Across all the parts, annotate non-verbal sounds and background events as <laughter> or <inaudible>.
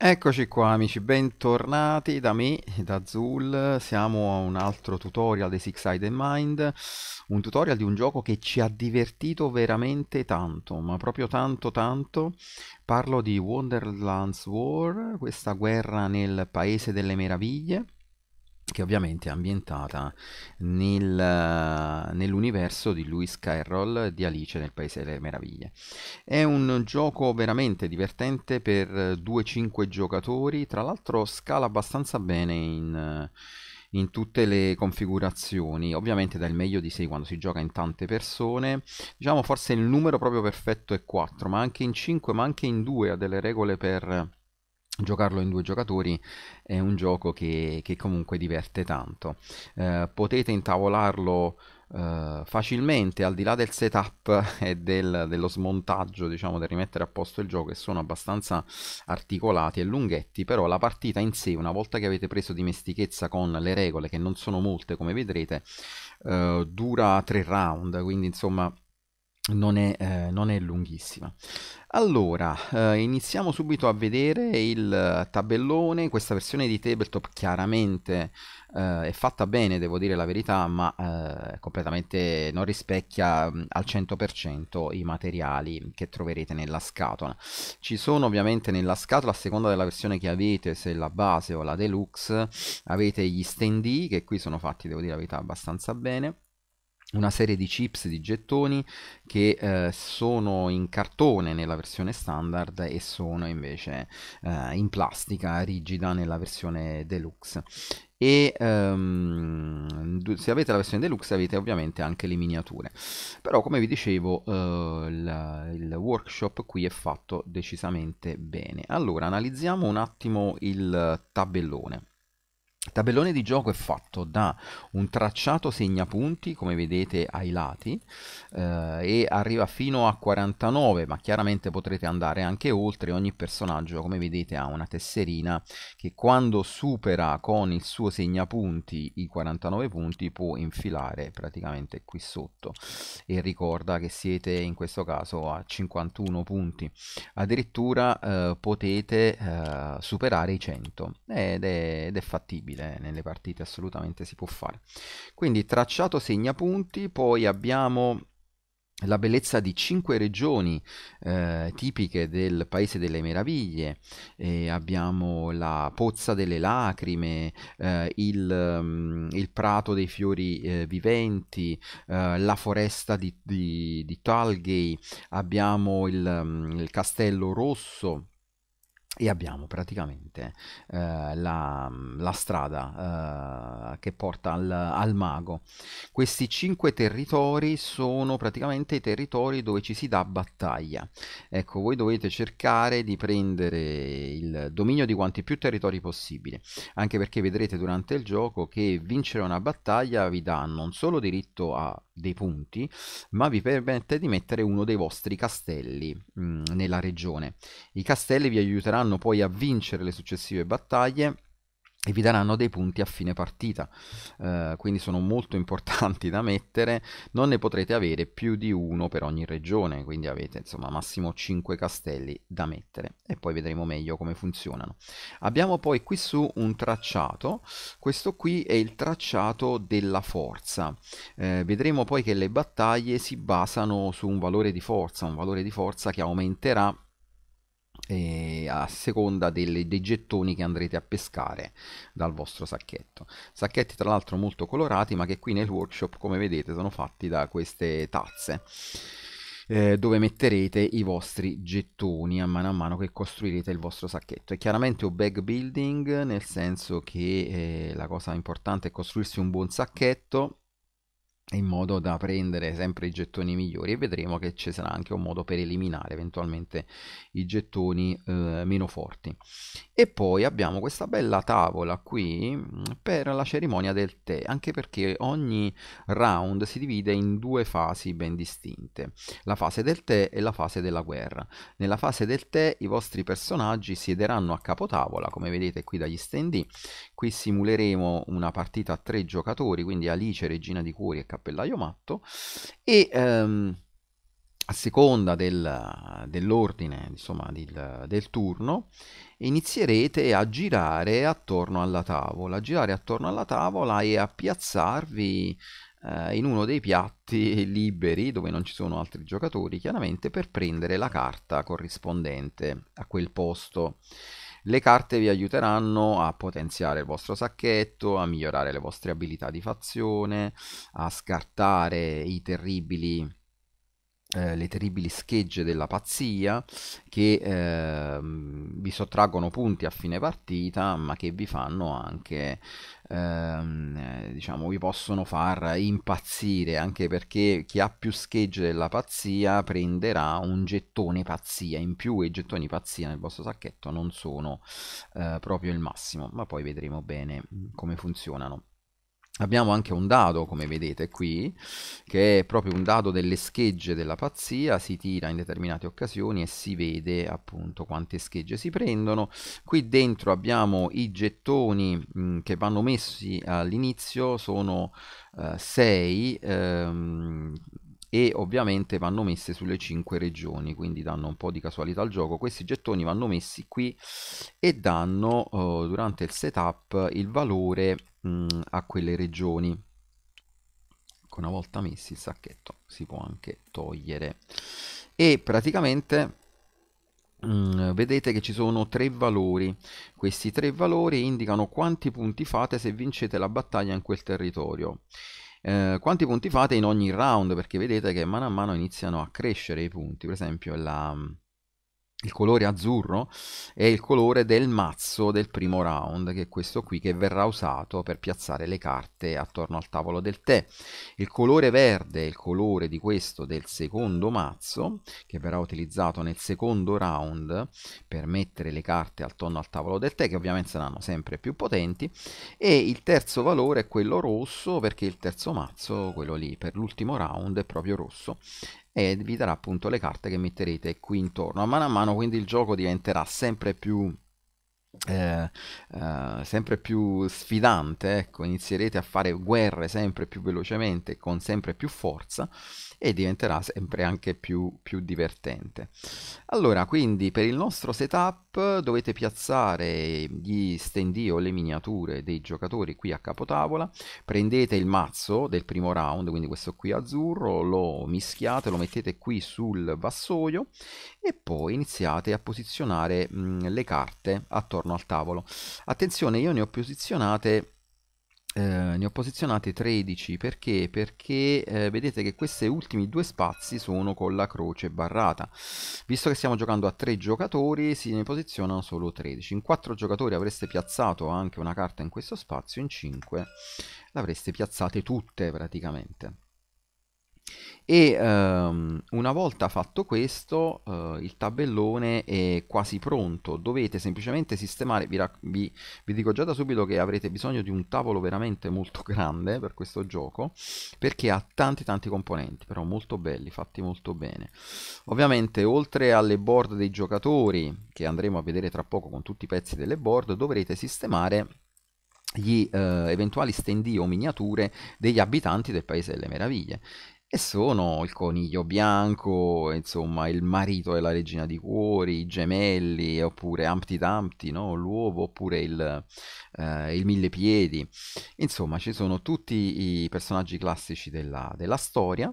Eccoci qua amici, bentornati da me, da Zul, siamo a un altro tutorial di Six Eyed Mind, un tutorial di un gioco che ci ha divertito veramente tanto, ma proprio tanto tanto, parlo di Wonderlands War, questa guerra nel paese delle meraviglie, che ovviamente è ambientata nel, eh, nell'universo di Lewis Carroll di Alice nel Paese delle Meraviglie. È un gioco veramente divertente per 2-5 eh, giocatori, tra l'altro scala abbastanza bene in, eh, in tutte le configurazioni, ovviamente dal meglio di 6 quando si gioca in tante persone, diciamo forse il numero proprio perfetto è 4, ma anche in 5, ma anche in 2 ha delle regole per giocarlo in due giocatori è un gioco che, che comunque diverte tanto. Eh, potete intavolarlo eh, facilmente al di là del setup <laughs> e del, dello smontaggio diciamo del rimettere a posto il gioco che sono abbastanza articolati e lunghetti però la partita in sé una volta che avete preso dimestichezza con le regole che non sono molte come vedrete eh, dura tre round quindi insomma non è, eh, non è, lunghissima. Allora, eh, iniziamo subito a vedere il tabellone. Questa versione di Tabletop chiaramente eh, è fatta bene, devo dire la verità, ma eh, completamente non rispecchia mm, al 100% i materiali che troverete nella scatola. Ci sono ovviamente nella scatola, a seconda della versione che avete, se la base o la deluxe, avete gli standee che qui sono fatti, devo dire la verità, abbastanza bene una serie di chips, di gettoni che eh, sono in cartone nella versione standard e sono invece eh, in plastica rigida nella versione deluxe e um, se avete la versione deluxe avete ovviamente anche le miniature però come vi dicevo uh, eh, il, il, workshop qui è fatto decisamente bene allora analizziamo un attimo il tabellone tabellone di gioco è fatto da un tracciato segnapunti, come vedete ai lati, eh, e arriva fino a 49, ma chiaramente potrete andare anche oltre. Ogni personaggio, come vedete, ha una tesserina che quando supera con il suo segnapunti i 49 punti può infilare praticamente qui sotto e ricorda che siete in questo caso a 51 punti. Addirittura eh, potete eh, superare i 100 ed è, ed è fattibile nelle, nelle partite assolutamente si può fare. Quindi tracciato segna punti, poi abbiamo la bellezza di cinque regioni eh, tipiche del Paese delle Meraviglie, eh, abbiamo la Pozza delle Lacrime, eh, il, um, il, Prato dei Fiori eh, Viventi, eh, la Foresta di, di, di Talgay, abbiamo il, um, il Castello Rosso, e abbiamo praticamente eh, la, mm, la, strada eh, che porta al, al, mago. Questi cinque territori sono praticamente i territori dove ci si dà battaglia. Ecco, voi dovete cercare di prendere il dominio di quanti più territori possibile, anche perché vedrete durante il gioco che vincere una battaglia vi dà non solo diritto a dei punti, ma vi permette di mettere uno dei vostri castelli mh, mm, nella regione. I castelli vi aiuteranno poi a vincere le successive battaglie e vi daranno dei punti a fine partita, uh, quindi sono molto importanti da mettere, non ne potrete avere più di uno per ogni regione, quindi avete insomma massimo 5 castelli da mettere e poi vedremo meglio come funzionano. Abbiamo poi qui su un tracciato, questo qui è il tracciato della forza, eh, vedremo poi che le battaglie si basano su un valore di forza, un valore di forza che aumenterà eh, a seconda delle, dei gettoni che andrete a pescare dal vostro sacchetto. Sacchetti tra l'altro molto colorati ma che qui nel workshop come vedete sono fatti da queste tazze eh, dove metterete i vostri gettoni a mano a mano che costruirete il vostro sacchetto. È chiaramente un bag building nel senso che eh, la cosa importante è costruirsi un buon sacchetto in modo da prendere sempre i gettoni migliori e vedremo che ci sarà anche un modo per eliminare eventualmente i gettoni eh, meno forti e poi abbiamo questa bella tavola qui mm, per la cerimonia del tè anche perché ogni round si divide in due fasi ben distinte la fase del tè e la fase della guerra nella fase del tè i vostri personaggi siederanno a capotavola come vedete qui dagli standee Qui simuleremo una partita a tre giocatori, quindi Alice, Regina di Cuori e Cappellaio Matto. E ehm, a seconda del, dell'ordine del, del turno inizierete a girare attorno alla tavola, a girare attorno alla tavola e a piazzarvi eh, in uno dei piatti <laughs> liberi dove non ci sono altri giocatori chiaramente per prendere la carta corrispondente a quel posto le carte vi aiuteranno a potenziare il vostro sacchetto, a migliorare le vostre abilità di fazione, a scartare i terribili eh, le terribili schegge della pazzia che eh, vi sottraggono punti a fine partita ma che vi fanno anche ehm, eh, diciamo vi possono far impazzire anche perché chi ha più schegge della pazzia prenderà un gettone pazzia in più e i gettoni pazzia nel vostro sacchetto non sono eh, proprio il massimo ma poi vedremo bene mm, come funzionano Abbiamo anche un dado, come vedete qui, che è proprio un dado delle schegge della pazzia, si tira in determinate occasioni e si vede appunto quante schegge si prendono. Qui dentro abbiamo i gettoni mh, mm, che vanno messi all'inizio, sono 6, uh, eh, ehm, e ovviamente vanno messe sulle 5 regioni, quindi danno un po' di casualità al gioco. Questi gettoni vanno messi qui e danno eh, durante il setup il valore mh, mm, a quelle regioni. Una volta messi il sacchetto si può anche togliere. E praticamente Mm, vedete che ci sono tre valori questi tre valori indicano quanti punti fate se vincete la battaglia in quel territorio eh, quanti punti fate in ogni round, perché vedete che mano a mano iniziano a crescere i punti, per esempio la il colore azzurro è il colore del mazzo del primo round, che è questo qui che verrà usato per piazzare le carte attorno al tavolo del tè. Il colore verde è il colore di questo del secondo mazzo, che verrà utilizzato nel secondo round per mettere le carte attorno al tavolo del tè, che ovviamente saranno sempre più potenti. E il terzo valore è quello rosso, perché il terzo mazzo, quello lì per l'ultimo round, è proprio rosso e vi darà appunto le carte che metterete qui intorno. A mano a mano quindi il gioco diventerà sempre più eh, eh, sempre più sfidante, ecco, inizierete a fare guerre sempre più velocemente, con sempre più forza e diventerà sempre anche più, più divertente. Allora, quindi per il nostro setup dovete piazzare gli stand o le miniature dei giocatori qui a capotavola, prendete il mazzo del primo round, quindi questo qui azzurro, lo mischiate, lo mettete qui sul vassoio e poi iniziate a posizionare mh, le carte attorno al tavolo. Attenzione, io ne ho posizionate eh, ne ho posizionate 13 perché? Perché eh, vedete che questi ultimi due spazi sono con la croce barrata. Visto che stiamo giocando a 3 giocatori si ne posizionano solo 13. In 4 giocatori avreste piazzato anche una carta in questo spazio, in 5 l'avreste piazzate tutte praticamente e um, una volta fatto questo uh, il tabellone è quasi pronto dovete semplicemente sistemare vi, vi, vi, dico già da subito che avrete bisogno di un tavolo veramente molto grande per questo gioco perché ha tanti tanti componenti però molto belli fatti molto bene ovviamente oltre alle board dei giocatori che andremo a vedere tra poco con tutti i pezzi delle board dovrete sistemare gli uh, eventuali stand o miniature degli abitanti del paese delle meraviglie e sono il coniglio bianco, insomma, il marito e la regina di cuori, i gemelli, oppure Humpty Dumpty, no? l'uovo, oppure il, eh, il millepiedi. Insomma, ci sono tutti i personaggi classici della, della storia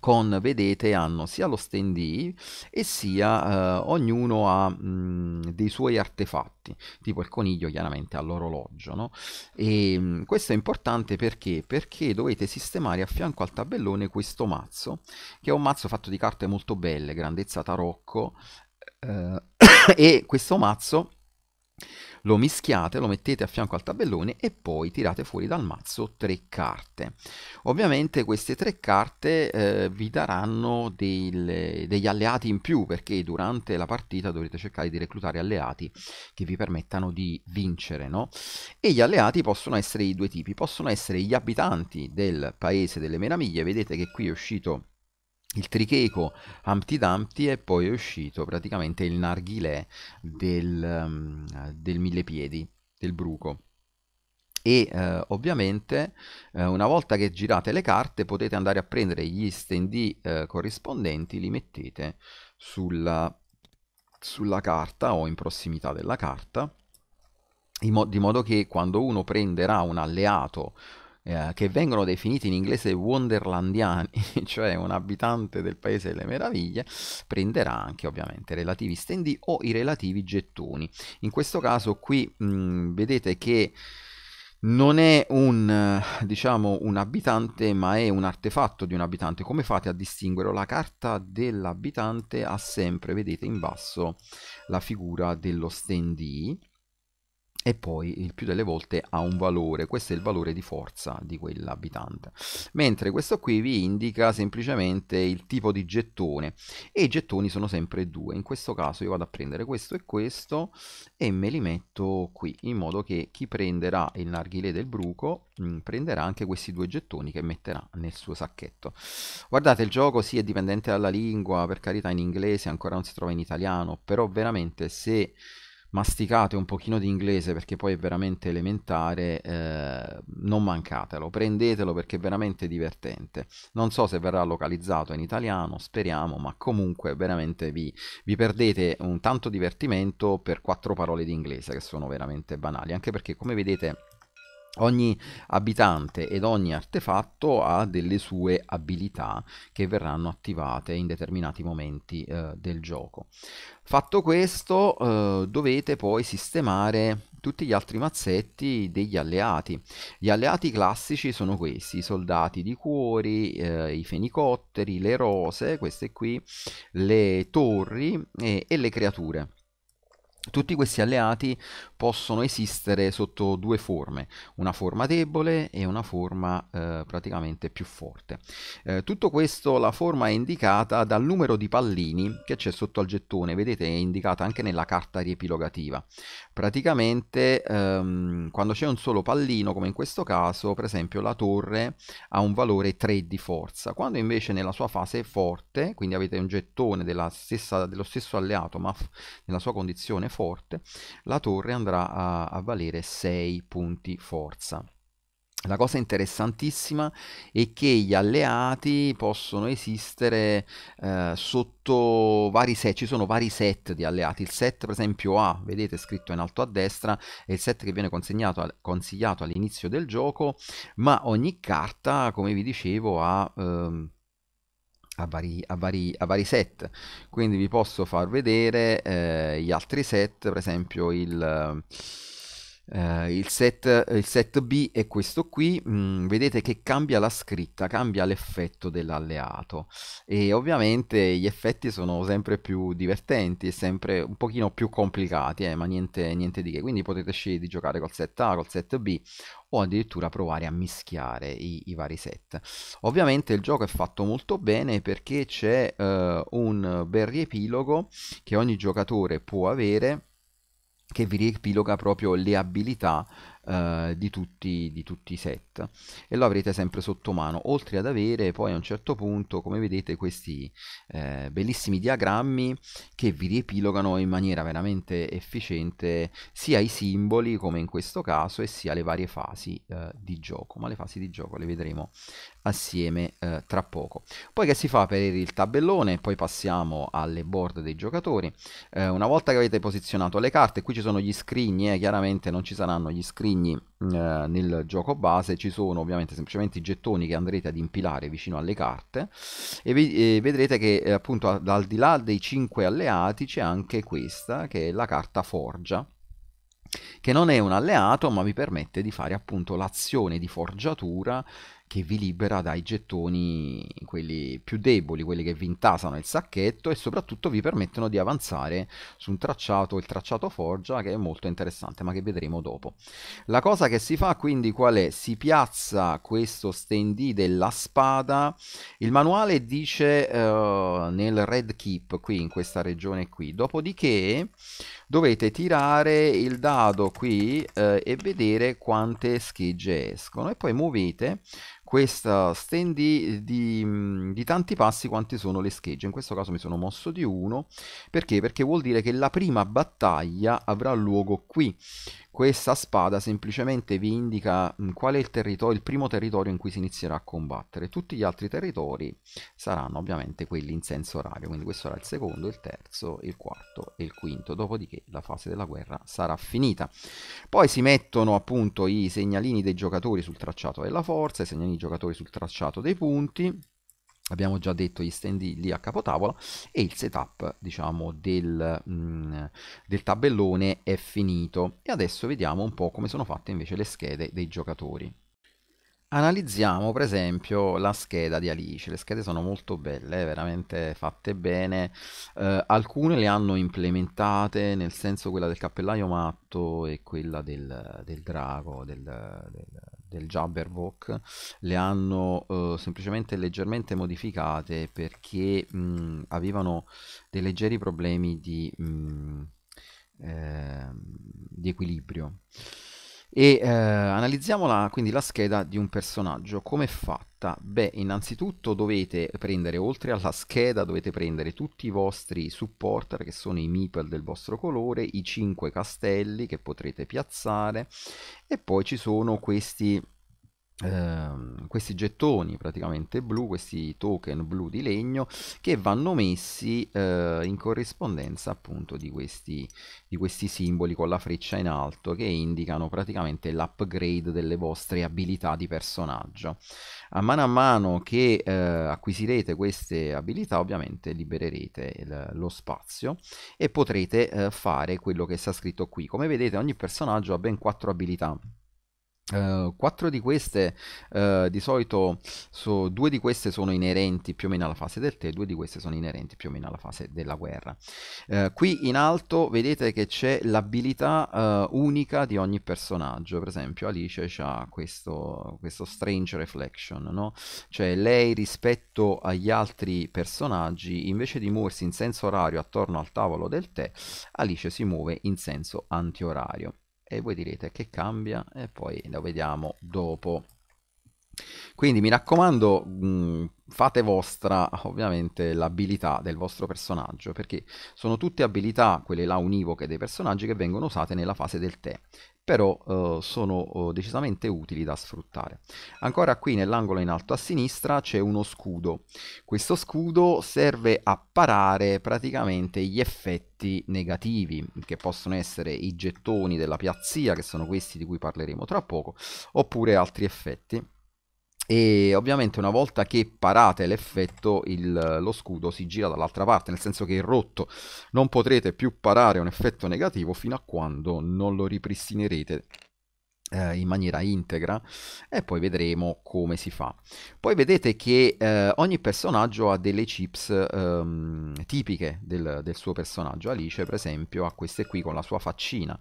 con vedete hanno sia lo standee e sia eh, ognuno ha mh, dei suoi artefatti tipo il coniglio chiaramente ha l'orologio no? e mh, questo è importante perché perché dovete sistemare a fianco al tabellone questo mazzo che è un mazzo fatto di carte molto belle grandezza tarocco eh, <coughs> e questo mazzo lo mischiate, lo mettete a fianco al tabellone e poi tirate fuori dal mazzo tre carte. Ovviamente queste tre carte eh, vi daranno del, degli alleati in più perché durante la partita dovrete cercare di reclutare alleati che vi permettano di vincere, no? E gli alleati possono essere di due tipi, possono essere gli abitanti del paese delle meraviglie, vedete che qui è uscito il tricheco Humpty Dumpty e poi è uscito praticamente il narghilè del, ehm, del millepiedi, del bruco e eh, ovviamente eh, una volta che girate le carte potete andare a prendere gli stand eh, corrispondenti, li mettete sulla, sulla, carta o in prossimità della carta, mo di modo che quando uno prenderà un alleato eh, che vengono definiti in inglese wonderlandiani, <laughs> cioè un abitante del paese delle meraviglie, prenderà anche ovviamente i relativi stendi o i relativi gettoni. In questo caso qui mh, vedete che non è un, diciamo, un abitante, ma è un artefatto di un abitante. Come fate a distinguerlo? La carta dell'abitante ha sempre, vedete in basso, la figura dello standee e poi il più delle volte ha un valore, questo è il valore di forza di quell'abitante, mentre questo qui vi indica semplicemente il tipo di gettone e i gettoni sono sempre due, in questo caso io vado a prendere questo e questo e me li metto qui, in modo che chi prenderà il narghile del bruco mh, mm, prenderà anche questi due gettoni che metterà nel suo sacchetto. Guardate il gioco sì è dipendente dalla lingua, per carità in inglese ancora non si trova in italiano, però veramente se masticate un pochino di inglese perché poi è veramente elementare, eh, non mancatelo, prendetelo perché è veramente divertente. Non so se verrà localizzato in italiano, speriamo, ma comunque veramente vi, vi perdete un tanto divertimento per quattro parole di inglese che sono veramente banali, anche perché come vedete Ogni abitante ed ogni artefatto ha delle sue abilità che verranno attivate in determinati momenti eh, del gioco. Fatto questo eh, dovete poi sistemare tutti gli altri mazzetti degli alleati. Gli alleati classici sono questi, i soldati di cuori, eh, i fenicotteri, le rose, queste qui, le torri e, eh, e le creature. Tutti questi alleati possono esistere sotto due forme, una forma debole e una forma eh, praticamente più forte. Eh, tutto questo, la forma è indicata dal numero di pallini che c'è sotto al gettone, vedete è indicata anche nella carta riepilogativa. Praticamente ehm, quando c'è un solo pallino, come in questo caso, per esempio la torre ha un valore 3 di forza, quando invece nella sua fase forte, quindi avete un gettone stessa, dello stesso alleato ma nella sua condizione forte, la torre andrà a, a valere 6 punti forza. La cosa interessantissima è che gli alleati possono esistere eh, sotto vari set, ci sono vari set di alleati, il set per esempio A, vedete scritto in alto a destra, è il set che viene al, consigliato all'inizio del gioco, ma ogni carta, come vi dicevo, ha... Ehm, a vari, a, vari, a vari, set quindi vi posso far vedere eh, gli altri set per esempio il Uh, il, set, il, set, B è questo qui, mm, vedete che cambia la scritta, cambia l'effetto dell'alleato e ovviamente gli effetti sono sempre più divertenti e sempre un pochino più complicati, eh, ma niente, niente, di che, quindi potete scegliere di giocare col set A, col set B o addirittura provare a mischiare i, i vari set. Ovviamente il gioco è fatto molto bene perché c'è uh, un bel riepilogo che ogni giocatore può avere che vi riepiloga proprio le abilità eh, di, tutti, di, tutti, i set e lo avrete sempre sotto mano oltre ad avere poi a un certo punto come vedete questi eh, bellissimi diagrammi che vi riepilogano in maniera veramente efficiente sia i simboli come in questo caso e sia le varie fasi eh, di gioco ma le fasi di gioco le vedremo assieme eh, tra poco poi che si fa per il tabellone poi passiamo alle board dei giocatori eh, una volta che avete posizionato le carte qui ci sono gli scrigni chiaramente non ci saranno gli screen scrigni eh, nel gioco base ci sono ovviamente semplicemente i gettoni che andrete ad impilare vicino alle carte e, vi, e vedrete che eh, appunto al di là dei 5 alleati c'è anche questa che è la carta forgia che non è un alleato ma vi permette di fare appunto l'azione di forgiatura che vi libera dai gettoni quelli più deboli, quelli che vi intasano il sacchetto e soprattutto vi permettono di avanzare su un tracciato, il tracciato forgia che è molto interessante ma che vedremo dopo. La cosa che si fa quindi qual è? Si piazza questo stand della spada, il manuale dice uh, nel red keep qui in questa regione qui, dopodiché dovete tirare il dado qui eh, e vedere quante schegge escono e poi muovete questa stand di, di, mm, tanti passi quante sono le schegge. In questo caso mi sono mosso di uno, perché? Perché vuol dire che la prima battaglia avrà luogo qui. Questa spada semplicemente vi indica mm, qual è il, territorio, il primo territorio in cui si inizierà a combattere. Tutti gli altri territori saranno ovviamente quelli in senso orario, quindi questo sarà il secondo, il terzo, il quarto e il quinto, dopodiché la fase della guerra sarà finita. Poi si mettono appunto i segnalini dei giocatori sul tracciato della forza, i segnalini giocatori sul tracciato dei punti, abbiamo già detto gli stand lì a capotavola e il setup diciamo del, mh, mm, del, tabellone è finito e adesso vediamo un po' come sono fatte invece le schede dei giocatori analizziamo per esempio la scheda di Alice le schede sono molto belle eh, veramente fatte bene eh, alcune le hanno implementate nel senso quella del cappellaio matto e quella del, del drago del, del del Jabberwock le hanno eh, semplicemente leggermente modificate perché mh, avevano dei leggeri problemi di, mh, eh, di equilibrio e eh, analizziamo la, quindi la scheda di un personaggio come è fatta porta? Beh, innanzitutto dovete prendere, oltre alla scheda, dovete prendere tutti i vostri supporter, che sono i meeple del vostro colore, i 5 castelli che potrete piazzare, e poi ci sono questi Ehm, questi gettoni praticamente blu, questi token blu di legno che vanno messi uh, in corrispondenza appunto di questi, di questi, simboli con la freccia in alto che indicano praticamente l'upgrade delle vostre abilità di personaggio. A mano a mano che uh, acquisirete queste abilità ovviamente libererete il, lo spazio e potrete eh, fare quello che sta scritto qui. Come vedete ogni personaggio ha ben 4 abilità Uh, quattro di queste uh, di solito so, due di queste sono inerenti più o meno alla fase del tè due di queste sono inerenti più o meno alla fase della guerra uh, qui in alto vedete che c'è l'abilità unica di ogni personaggio per esempio Alice ha questo, questo strange reflection no? cioè lei rispetto agli altri personaggi invece di muoversi in senso orario attorno al tavolo del tè Alice si muove in senso antiorario e voi direte che cambia e poi lo vediamo dopo quindi mi raccomando, mh, fate vostra ovviamente l'abilità del vostro personaggio, perché sono tutte abilità, quelle là univoche dei personaggi, che vengono usate nella fase del tè, però eh, sono eh, decisamente utili da sfruttare. Ancora qui nell'angolo in alto a sinistra c'è uno scudo. Questo scudo serve a parare praticamente gli effetti negativi, che possono essere i gettoni della piazzia, che sono questi di cui parleremo tra poco, oppure altri effetti e ovviamente una volta che parate l'effetto il, lo scudo si gira dall'altra parte nel senso che è rotto non potrete più parare un effetto negativo fino a quando non lo ripristinerete eh, in maniera integra e poi vedremo come si fa. Poi vedete che eh, ogni personaggio ha delle chips ehm, tipiche del, del, suo personaggio. Alice per esempio ha queste qui con la sua faccina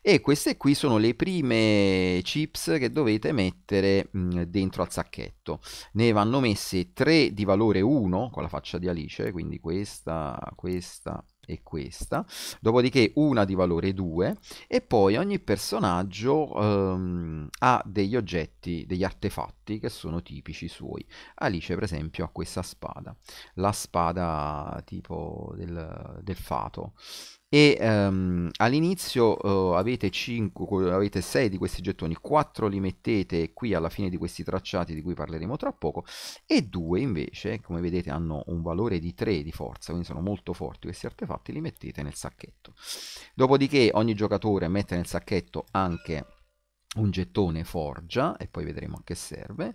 e queste qui sono le prime chips che dovete mettere mh, mm, dentro al sacchetto. Ne vanno messe 3 di valore 1 con la faccia di Alice, quindi questa, questa e questa, dopodiché una di valore 2 e poi ogni personaggio ehm, ha degli oggetti, degli artefatti che sono tipici suoi. Alice per esempio ha questa spada, la spada tipo del, del fato, e um, all'inizio uh, avete, 5, avete 6 di questi gettoni, 4 li mettete qui alla fine di questi tracciati di cui parleremo tra poco e 2 invece, come vedete hanno un valore di 3 di forza, quindi sono molto forti questi artefatti, li mettete nel sacchetto. Dopodiché ogni giocatore mette nel sacchetto anche un gettone forgia e poi vedremo a che serve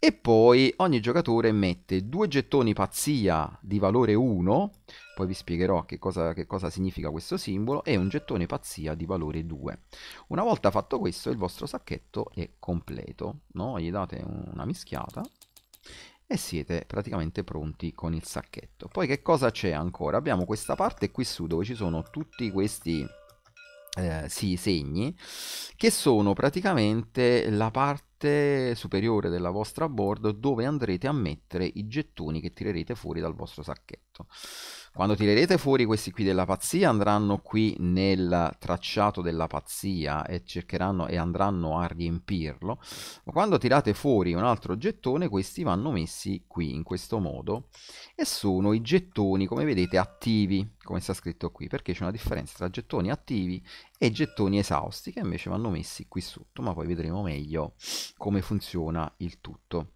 e poi ogni giocatore mette due gettoni pazzia di valore 1, poi vi spiegherò che cosa, che cosa, significa questo simbolo, e un gettone pazzia di valore 2. Una volta fatto questo il vostro sacchetto è completo, no? gli date una mischiata e siete praticamente pronti con il sacchetto. Poi che cosa c'è ancora? Abbiamo questa parte qui su dove ci sono tutti questi eh, sì, segni che sono praticamente la parte parte superiore della vostra board dove andrete a mettere i gettoni che tirerete fuori dal vostro sacchetto quando tirerete fuori questi qui della pazzia andranno qui nel tracciato della pazzia e cercheranno e andranno a riempirlo, ma quando tirate fuori un altro gettone questi vanno messi qui in questo modo e sono i gettoni come vedete attivi, come sta scritto qui, perché c'è una differenza tra gettoni attivi e gettoni esausti che invece vanno messi qui sotto, ma poi vedremo meglio come funziona il tutto.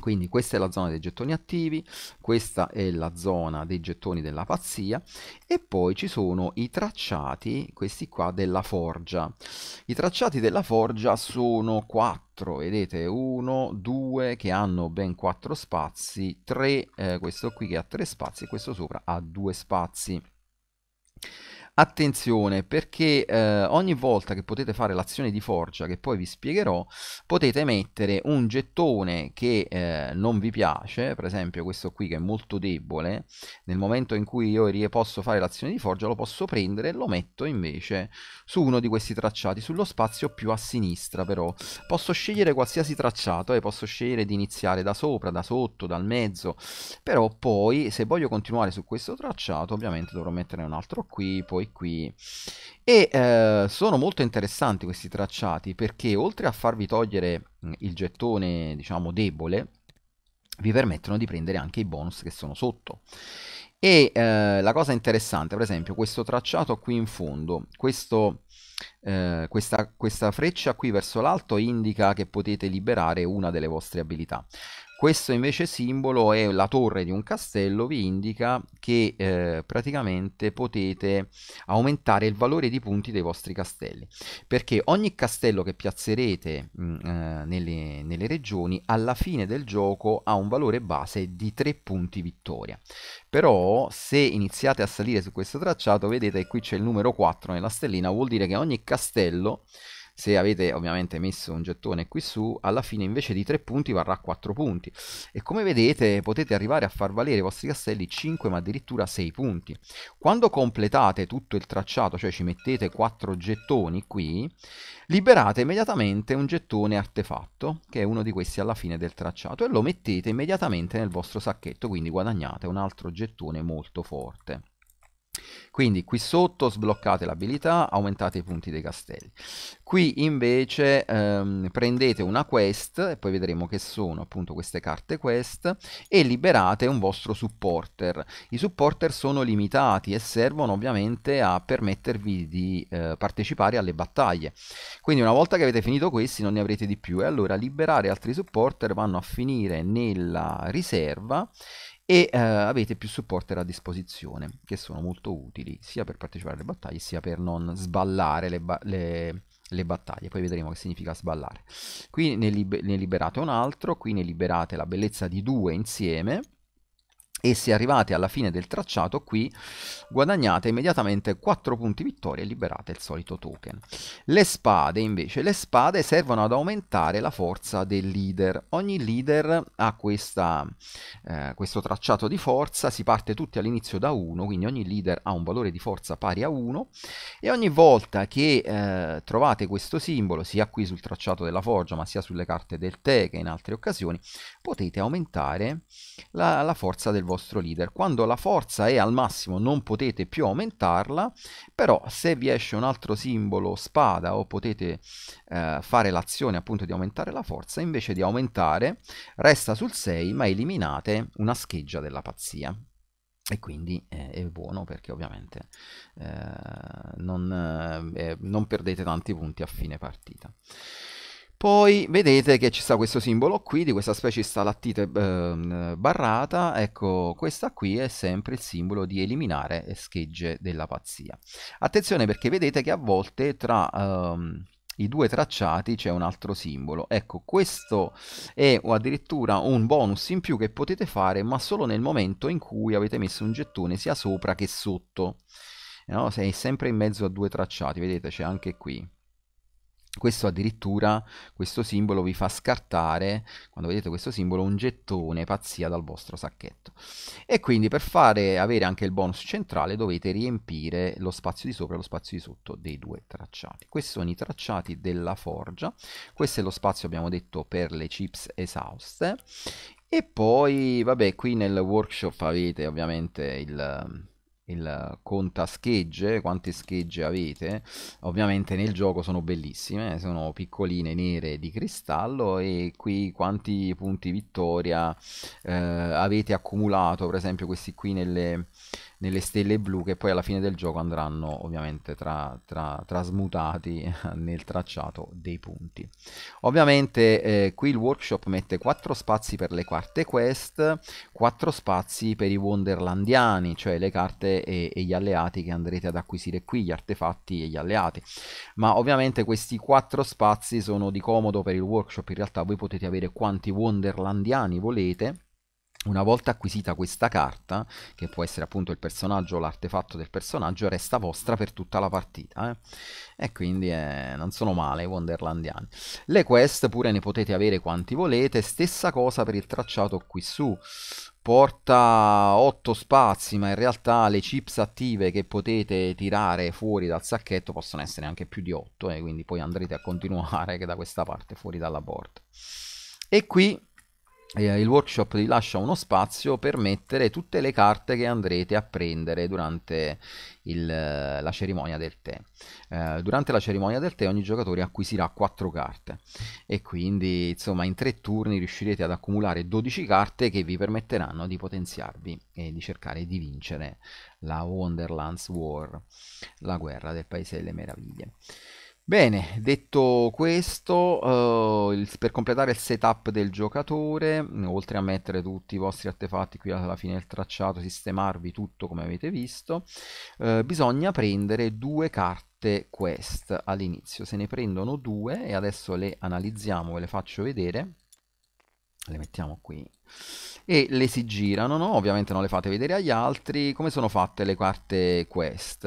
Quindi questa è la zona dei gettoni attivi, questa è la zona dei gettoni della pazzia e poi ci sono i tracciati, questi qua, della forgia. I tracciati della forgia sono quattro, vedete, uno, due che hanno ben quattro spazi, tre, eh, questo qui che ha tre spazi e questo sopra ha due spazi. Attenzione perché eh, ogni volta che potete fare l'azione di forgia che poi vi spiegherò potete mettere un gettone che eh, non vi piace, per esempio questo qui che è molto debole, nel momento in cui io posso fare l'azione di forgia lo posso prendere e lo metto invece su uno di questi tracciati, sullo spazio più a sinistra però. Posso scegliere qualsiasi tracciato e eh, posso scegliere di iniziare da sopra, da sotto, dal mezzo, però poi se voglio continuare su questo tracciato ovviamente dovrò metterne un altro qui, poi qui. E eh, sono molto interessanti questi tracciati perché oltre a farvi togliere mm, il gettone, diciamo, debole, vi permettono di prendere anche i bonus che sono sotto. E eh, la cosa interessante, per esempio, questo tracciato qui in fondo, questo, eh, questa, questa, freccia qui verso l'alto indica che potete liberare una delle vostre abilità. Questo invece simbolo è la torre di un castello, vi indica che eh, praticamente potete aumentare il valore di punti dei vostri castelli, perché ogni castello che piazzerete mh, mm, eh, nelle, nelle, regioni alla fine del gioco ha un valore base di 3 punti vittoria. Però se iniziate a salire su questo tracciato vedete che qui c'è il numero 4 nella stellina, vuol dire che ogni castello se avete ovviamente messo un gettone qui su, alla fine invece di 3 punti varrà 4 punti. E come vedete potete arrivare a far valere i vostri castelli 5 ma addirittura 6 punti. Quando completate tutto il tracciato, cioè ci mettete 4 gettoni qui, liberate immediatamente un gettone artefatto, che è uno di questi alla fine del tracciato, e lo mettete immediatamente nel vostro sacchetto, quindi guadagnate un altro gettone molto forte. Quindi qui sotto sbloccate l'abilità, aumentate i punti dei castelli. Qui invece ehm, prendete una quest, e poi vedremo che sono appunto queste carte quest, e liberate un vostro supporter. I supporter sono limitati e servono ovviamente a permettervi di eh, partecipare alle battaglie. Quindi una volta che avete finito questi non ne avrete di più, e allora liberare altri supporter vanno a finire nella riserva e eh, avete più supporter a disposizione che sono molto utili sia per partecipare alle battaglie sia per non sballare le, ba le, le battaglie poi vedremo che significa sballare qui ne, lib ne liberate un altro qui ne liberate la bellezza di due insieme e se arrivate alla fine del tracciato qui guadagnate immediatamente 4 punti vittoria e liberate il solito token. Le spade invece, le spade servono ad aumentare la forza del leader. Ogni leader ha questa, eh, questo tracciato di forza, si parte tutti all'inizio da 1, quindi ogni leader ha un valore di forza pari a 1 e ogni volta che eh, trovate questo simbolo, sia qui sul tracciato della forgia ma sia sulle carte del tè che in altre occasioni, potete aumentare la, la forza del valore vostro leader. Quando la forza è al massimo non potete più aumentarla, però se vi esce un altro simbolo spada o potete eh, fare l'azione appunto di aumentare la forza, invece di aumentare resta sul 6 ma eliminate una scheggia della pazzia e quindi eh, è buono perché ovviamente eh, non, eh, eh non perdete tanti punti a fine partita. Poi vedete che ci sta questo simbolo qui di questa specie stalattite eh, barrata, ecco questa qui è sempre il simbolo di eliminare schegge della pazzia. Attenzione perché vedete che a volte tra ehm, i due tracciati c'è un altro simbolo. Ecco questo è o addirittura un bonus in più che potete fare ma solo nel momento in cui avete messo un gettone sia sopra che sotto. No? Sei sempre in mezzo a due tracciati, vedete c'è anche qui questo addirittura, questo simbolo vi fa scartare, quando vedete questo simbolo, un gettone pazzia dal vostro sacchetto. E quindi per fare, avere anche il bonus centrale dovete riempire lo spazio di sopra e lo spazio di sotto dei due tracciati. Questi sono i tracciati della forgia, questo è lo spazio abbiamo detto per le chips esauste. E poi, vabbè, qui nel workshop avete ovviamente il il conta schegge, quante schegge avete, ovviamente nel gioco sono bellissime, sono piccoline nere di cristallo e qui quanti punti vittoria eh, avete accumulato, per esempio questi qui nelle, nelle stelle blu che poi alla fine del gioco andranno ovviamente tra, tra, trasmutati <laughs> nel tracciato dei punti. Ovviamente eh, qui il workshop mette 4 spazi per le quarte quest, 4 spazi per i Wonderlandiani, cioè le carte e, e, gli alleati che andrete ad acquisire qui, gli artefatti e gli alleati. Ma ovviamente questi 4 spazi sono di comodo per il workshop, in realtà voi potete avere quanti Wonderlandiani volete una volta acquisita questa carta, che può essere appunto il personaggio o l'artefatto del personaggio, resta vostra per tutta la partita. Eh? E quindi eh, non sono male i Wonderlandiani. Le quest pure ne potete avere quanti volete, stessa cosa per il tracciato qui su. Porta 8 spazi, ma in realtà le chips attive che potete tirare fuori dal sacchetto possono essere anche più di 8, e eh? quindi poi andrete a continuare che <laughs> da questa parte fuori dalla porta. E qui eh, il workshop vi lascia uno spazio per mettere tutte le carte che andrete a prendere durante il, eh, la cerimonia del tè. Eh, durante la cerimonia del tè ogni giocatore acquisirà 4 carte e quindi insomma in 3 turni riuscirete ad accumulare 12 carte che vi permetteranno di potenziarvi e di cercare di vincere la Wonderlands War, la guerra del paese delle meraviglie. Bene, detto questo, uh, il, per completare il setup del giocatore, oltre a mettere tutti i vostri artefatti qui alla fine del tracciato, sistemarvi tutto come avete visto, uh, bisogna prendere due carte quest all'inizio. Se ne prendono due e adesso le analizziamo, ve le faccio vedere. Le mettiamo qui e le si girano, no? ovviamente non le fate vedere agli altri. Come sono fatte le carte quest?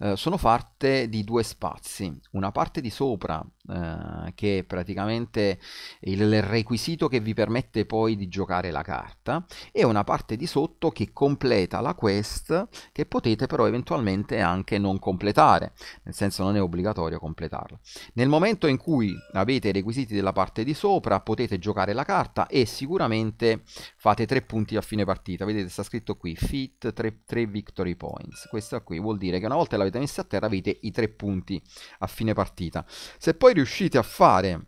Eh, sono fatte di due spazi, una parte di sopra eh, che è praticamente il requisito che vi permette poi di giocare la carta e una parte di sotto che completa la quest che potete però eventualmente anche non completare, nel senso non è obbligatorio completarla. Nel momento in cui avete i requisiti della parte di sopra potete giocare la carta e sicuramente fate 3 punti a fine partita. Vedete, sta scritto qui, fit 3, 3 victory points. Questo qui vuol dire che una volta l'avete messa a terra avete i 3 punti a fine partita. Se poi riuscite a fare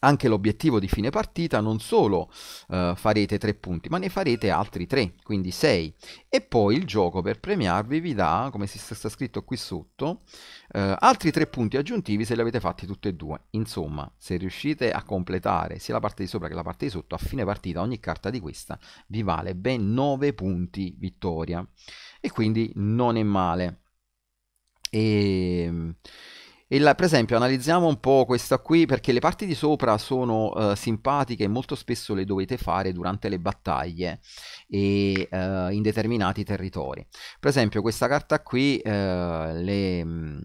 anche l'obiettivo di fine partita, non solo eh, farete 3 punti, ma ne farete altri 3, quindi 6. E poi il gioco per premiarvi vi dà, come si sta scritto qui sotto, eh, altri 3 punti aggiuntivi se li avete fatti tutti e due. Insomma, se riuscite a completare sia la parte di sopra che la parte di sotto, a fine partita ogni carta di questa vi vale ben 9 punti vittoria. E quindi non è male. E ehm, la, per esempio analizziamo un po' questa qui perché le parti di sopra sono uh, simpatiche e molto spesso le dovete fare durante le battaglie e uh, in determinati territori. Per esempio questa carta qui uh, le... Mm,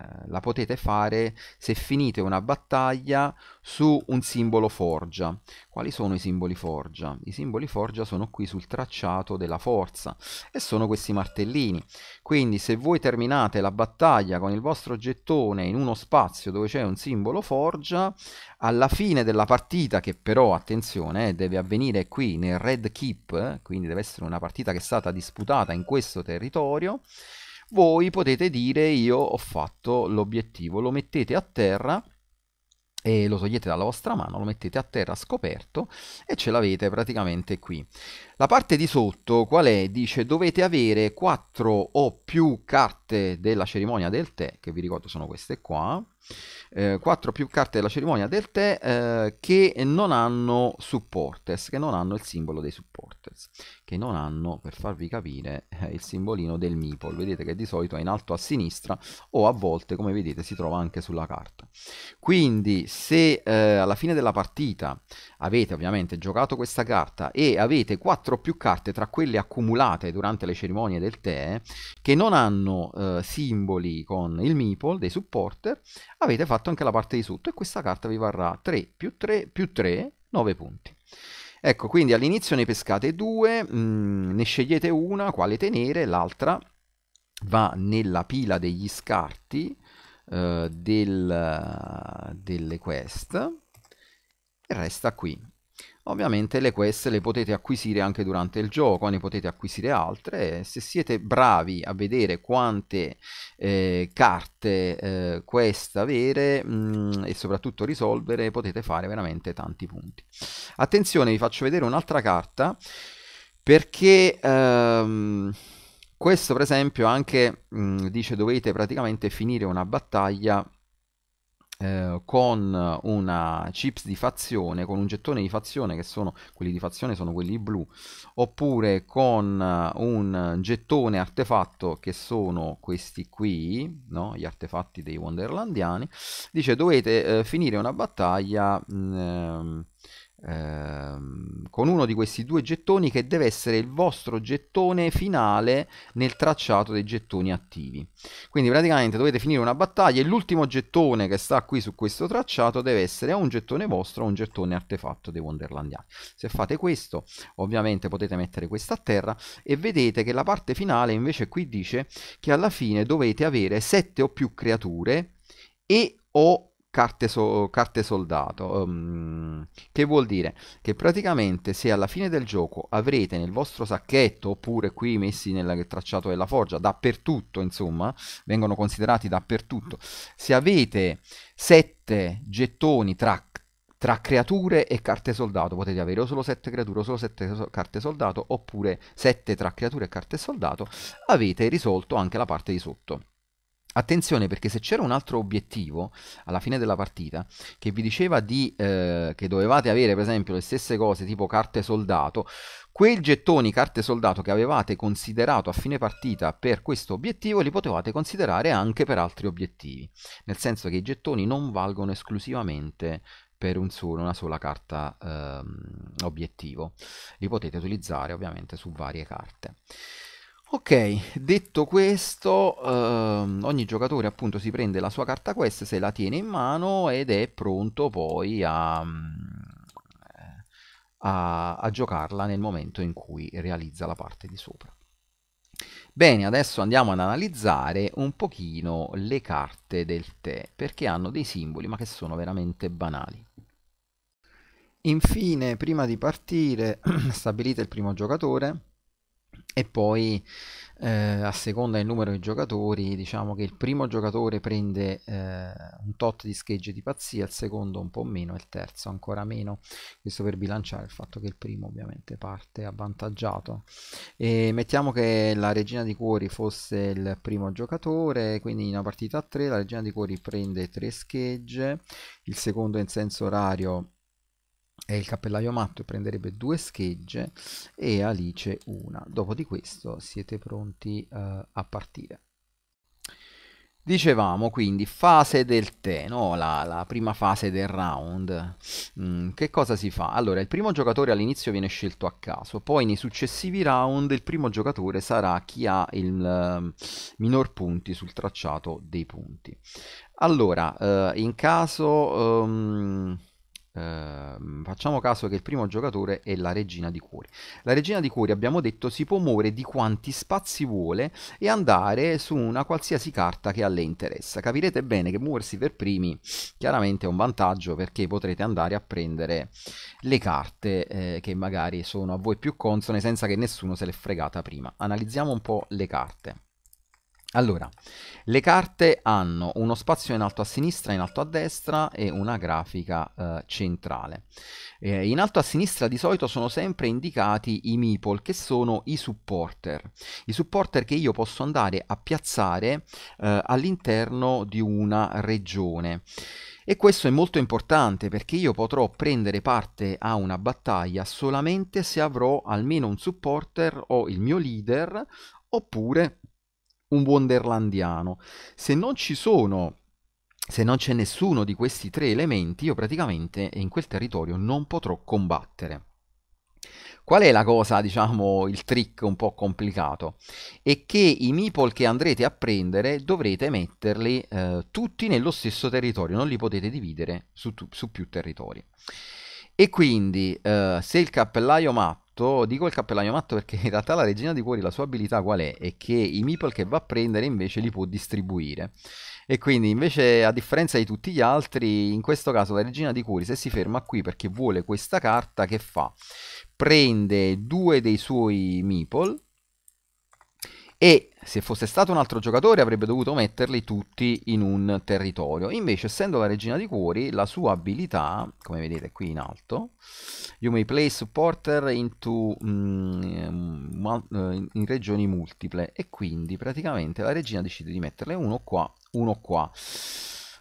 eh, la potete fare se finite una battaglia su un simbolo forgia. Quali sono i simboli forgia? I simboli forgia sono qui sul tracciato della forza e sono questi martellini. Quindi se voi terminate la battaglia con il vostro gettone in uno spazio dove c'è un simbolo forgia, alla fine della partita, che però attenzione eh, deve avvenire qui nel Red Keep, eh, quindi deve essere una partita che è stata disputata in questo territorio, voi potete dire io ho fatto l'obiettivo, lo mettete a terra e lo togliete dalla vostra mano, lo mettete a terra scoperto e ce l'avete praticamente qui. La parte di sotto qual è? Dice dovete avere 4 o più carte della cerimonia del tè, che vi ricordo sono queste qua, eh, 4 o più carte della cerimonia del tè eh, che non hanno supporters, che non hanno il simbolo dei supporters che non hanno, per farvi capire, eh, il simbolino del meeple. Vedete che di solito è in alto a sinistra o a volte, come vedete, si trova anche sulla carta. Quindi se eh, alla fine della partita avete ovviamente giocato questa carta e avete 4 o più carte tra quelle accumulate durante le cerimonie del tè che non hanno eh, simboli con il meeple dei supporter, avete fatto anche la parte di sotto e questa carta vi varrà 3 più 3 più 3, 9 punti. Ecco, quindi all'inizio ne pescate due, mh, mm, ne scegliete una, quale tenere, l'altra va nella pila degli scarti eh, del, delle quest e resta qui. Ovviamente le quest le potete acquisire anche durante il gioco, ne potete acquisire altre. Se siete bravi a vedere quante eh, carte eh, quest avere mh, mm, e soprattutto risolvere, potete fare veramente tanti punti. Attenzione, vi faccio vedere un'altra carta perché... Ehm, questo per esempio anche mh, mm, dice dovete praticamente finire una battaglia eh, con una chips di fazione, con un gettone di fazione che sono quelli di fazione sono quelli blu, oppure con eh, un gettone artefatto che sono questi qui, no? gli artefatti dei Wonderlandiani, dice dovete eh, finire una battaglia mh, mm, ehm, Ehm, con uno di questi due gettoni che deve essere il vostro gettone finale nel tracciato dei gettoni attivi. Quindi praticamente dovete finire una battaglia e l'ultimo gettone che sta qui su questo tracciato deve essere un gettone vostro o un gettone artefatto dei Wonderlandiani. Se fate questo ovviamente potete mettere questo a terra e vedete che la parte finale invece qui dice che alla fine dovete avere 7 o più creature e o carte, so, carte soldato, um, che vuol dire che praticamente se alla fine del gioco avrete nel vostro sacchetto, oppure qui messi nel tracciato della forgia, dappertutto insomma, vengono considerati dappertutto, se avete 7 gettoni tra tra creature e carte soldato potete avere o solo 7 creature o solo 7 so carte soldato oppure 7 tra creature e carte soldato avete risolto anche la parte di sotto Attenzione perché se c'era un altro obiettivo alla fine della partita che vi diceva di, eh, che dovevate avere per esempio le stesse cose tipo carte soldato, quei gettoni carte soldato che avevate considerato a fine partita per questo obiettivo li potevate considerare anche per altri obiettivi, nel senso che i gettoni non valgono esclusivamente per un solo, una sola carta ehm, obiettivo, li potete utilizzare ovviamente su varie carte. Ok, detto questo, ehm, ogni giocatore appunto si prende la sua carta quest, se la tiene in mano ed è pronto poi a, mm, a, a giocarla nel momento in cui realizza la parte di sopra. Bene, adesso andiamo ad analizzare un pochino le carte del tè, perché hanno dei simboli ma che sono veramente banali. Infine, prima di partire, <clears throat> stabilite il primo giocatore, e poi eh, a seconda del numero di giocatori diciamo che il primo giocatore prende eh, un tot di schegge di pazzia il secondo un po' meno il terzo ancora meno questo per bilanciare il fatto che il primo ovviamente parte avvantaggiato e mettiamo che la regina di cuori fosse il primo giocatore quindi in una partita a 3 la regina di cuori prende 3 schegge il secondo in senso orario e il cappellaio matto prenderebbe due schegge e Alice una. Dopo di questo siete pronti uh, a partire. Dicevamo quindi fase del tè, no? la, la prima fase del round. Mm, che cosa si fa? Allora, il primo giocatore all'inizio viene scelto a caso, poi nei successivi round il primo giocatore sarà chi ha il uh, minor punti sul tracciato dei punti. Allora, uh, in caso... Um, Uh, facciamo caso che il primo giocatore è la regina di cuori. La regina di cuori, abbiamo detto, si può muovere di quanti spazi vuole e andare su una qualsiasi carta che a lei interessa. Capirete bene che muoversi per primi chiaramente è un vantaggio perché potrete andare a prendere le carte eh, che magari sono a voi più consone senza che nessuno se le fregata prima. Analizziamo un po' le carte. Allora, le carte hanno uno spazio in alto a sinistra, in alto a destra e una grafica eh, centrale. Eh, in alto a sinistra di solito sono sempre indicati i meeple, che sono i supporter. I supporter che io posso andare a piazzare eh, all'interno di una regione. E questo è molto importante perché io potrò prendere parte a una battaglia solamente se avrò almeno un supporter o il mio leader oppure un wonderlandiano. Se non ci sono, se non c'è nessuno di questi tre elementi, io praticamente in quel territorio non potrò combattere. Qual è la cosa, diciamo, il trick un po' complicato? È che i meeple che andrete a prendere dovrete metterli eh, tutti nello stesso territorio, non li potete dividere su, su più territori. E quindi eh, se il cappellaio mappa matto, dico il cappellaio matto perché in realtà la regina di cuori la sua abilità qual è? È che i meeple che va a prendere invece li può distribuire. E quindi invece a differenza di tutti gli altri, in questo caso la regina di cuori se si ferma qui perché vuole questa carta che fa? Prende due dei suoi meeple e se fosse stato un altro giocatore avrebbe dovuto metterli tutti in un territorio. Invece, essendo la regina di cuori, la sua abilità, come vedete qui in alto, you may play supporter into, mm, mm uh, in regioni multiple e quindi praticamente la regina decide di metterle uno qua, uno qua.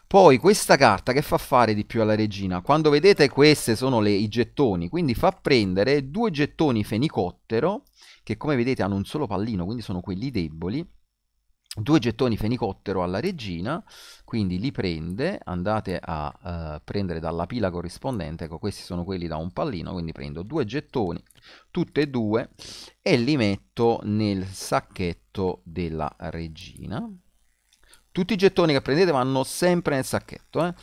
Poi questa carta che fa fare di più alla regina? Quando vedete questi sono le, i gettoni, quindi fa prendere due gettoni fenicottero che come vedete hanno un solo pallino, quindi sono quelli deboli, due gettoni fenicottero alla regina, quindi li prende, andate a eh, prendere dalla pila corrispondente, ecco questi sono quelli da un pallino, quindi prendo due gettoni, tutte e due, e li metto nel sacchetto della regina, tutti i gettoni che prendete vanno sempre nel sacchetto, eh?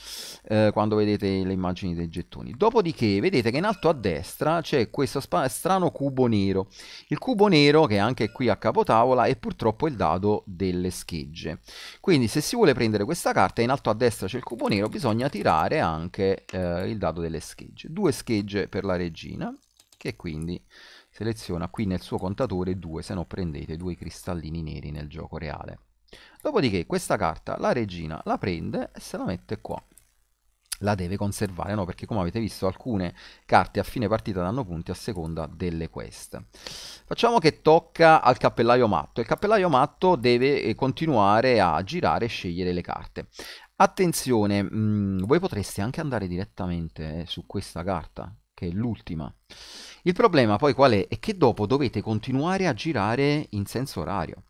Eh, quando vedete le immagini dei gettoni. Dopodiché vedete che in alto a destra c'è questo strano cubo nero. Il cubo nero, che è anche qui a capotavola, è purtroppo il dado delle schegge. Quindi se si vuole prendere questa carta, in alto a destra c'è il cubo nero, bisogna tirare anche eh, il dado delle schegge. Due schegge per la regina, che quindi seleziona qui nel suo contatore due, se no prendete due cristallini neri nel gioco reale. Dopodiché questa carta la regina la prende e se la mette qua. La deve conservare, no? Perché come avete visto alcune carte a fine partita danno punti a seconda delle quest. Facciamo che tocca al cappellaio matto. Il cappellaio matto deve eh, continuare a girare e scegliere le carte. Attenzione, mh, mm, voi potreste anche andare direttamente eh, su questa carta, che è l'ultima. Il problema poi qual è? È che dopo dovete continuare a girare in senso orario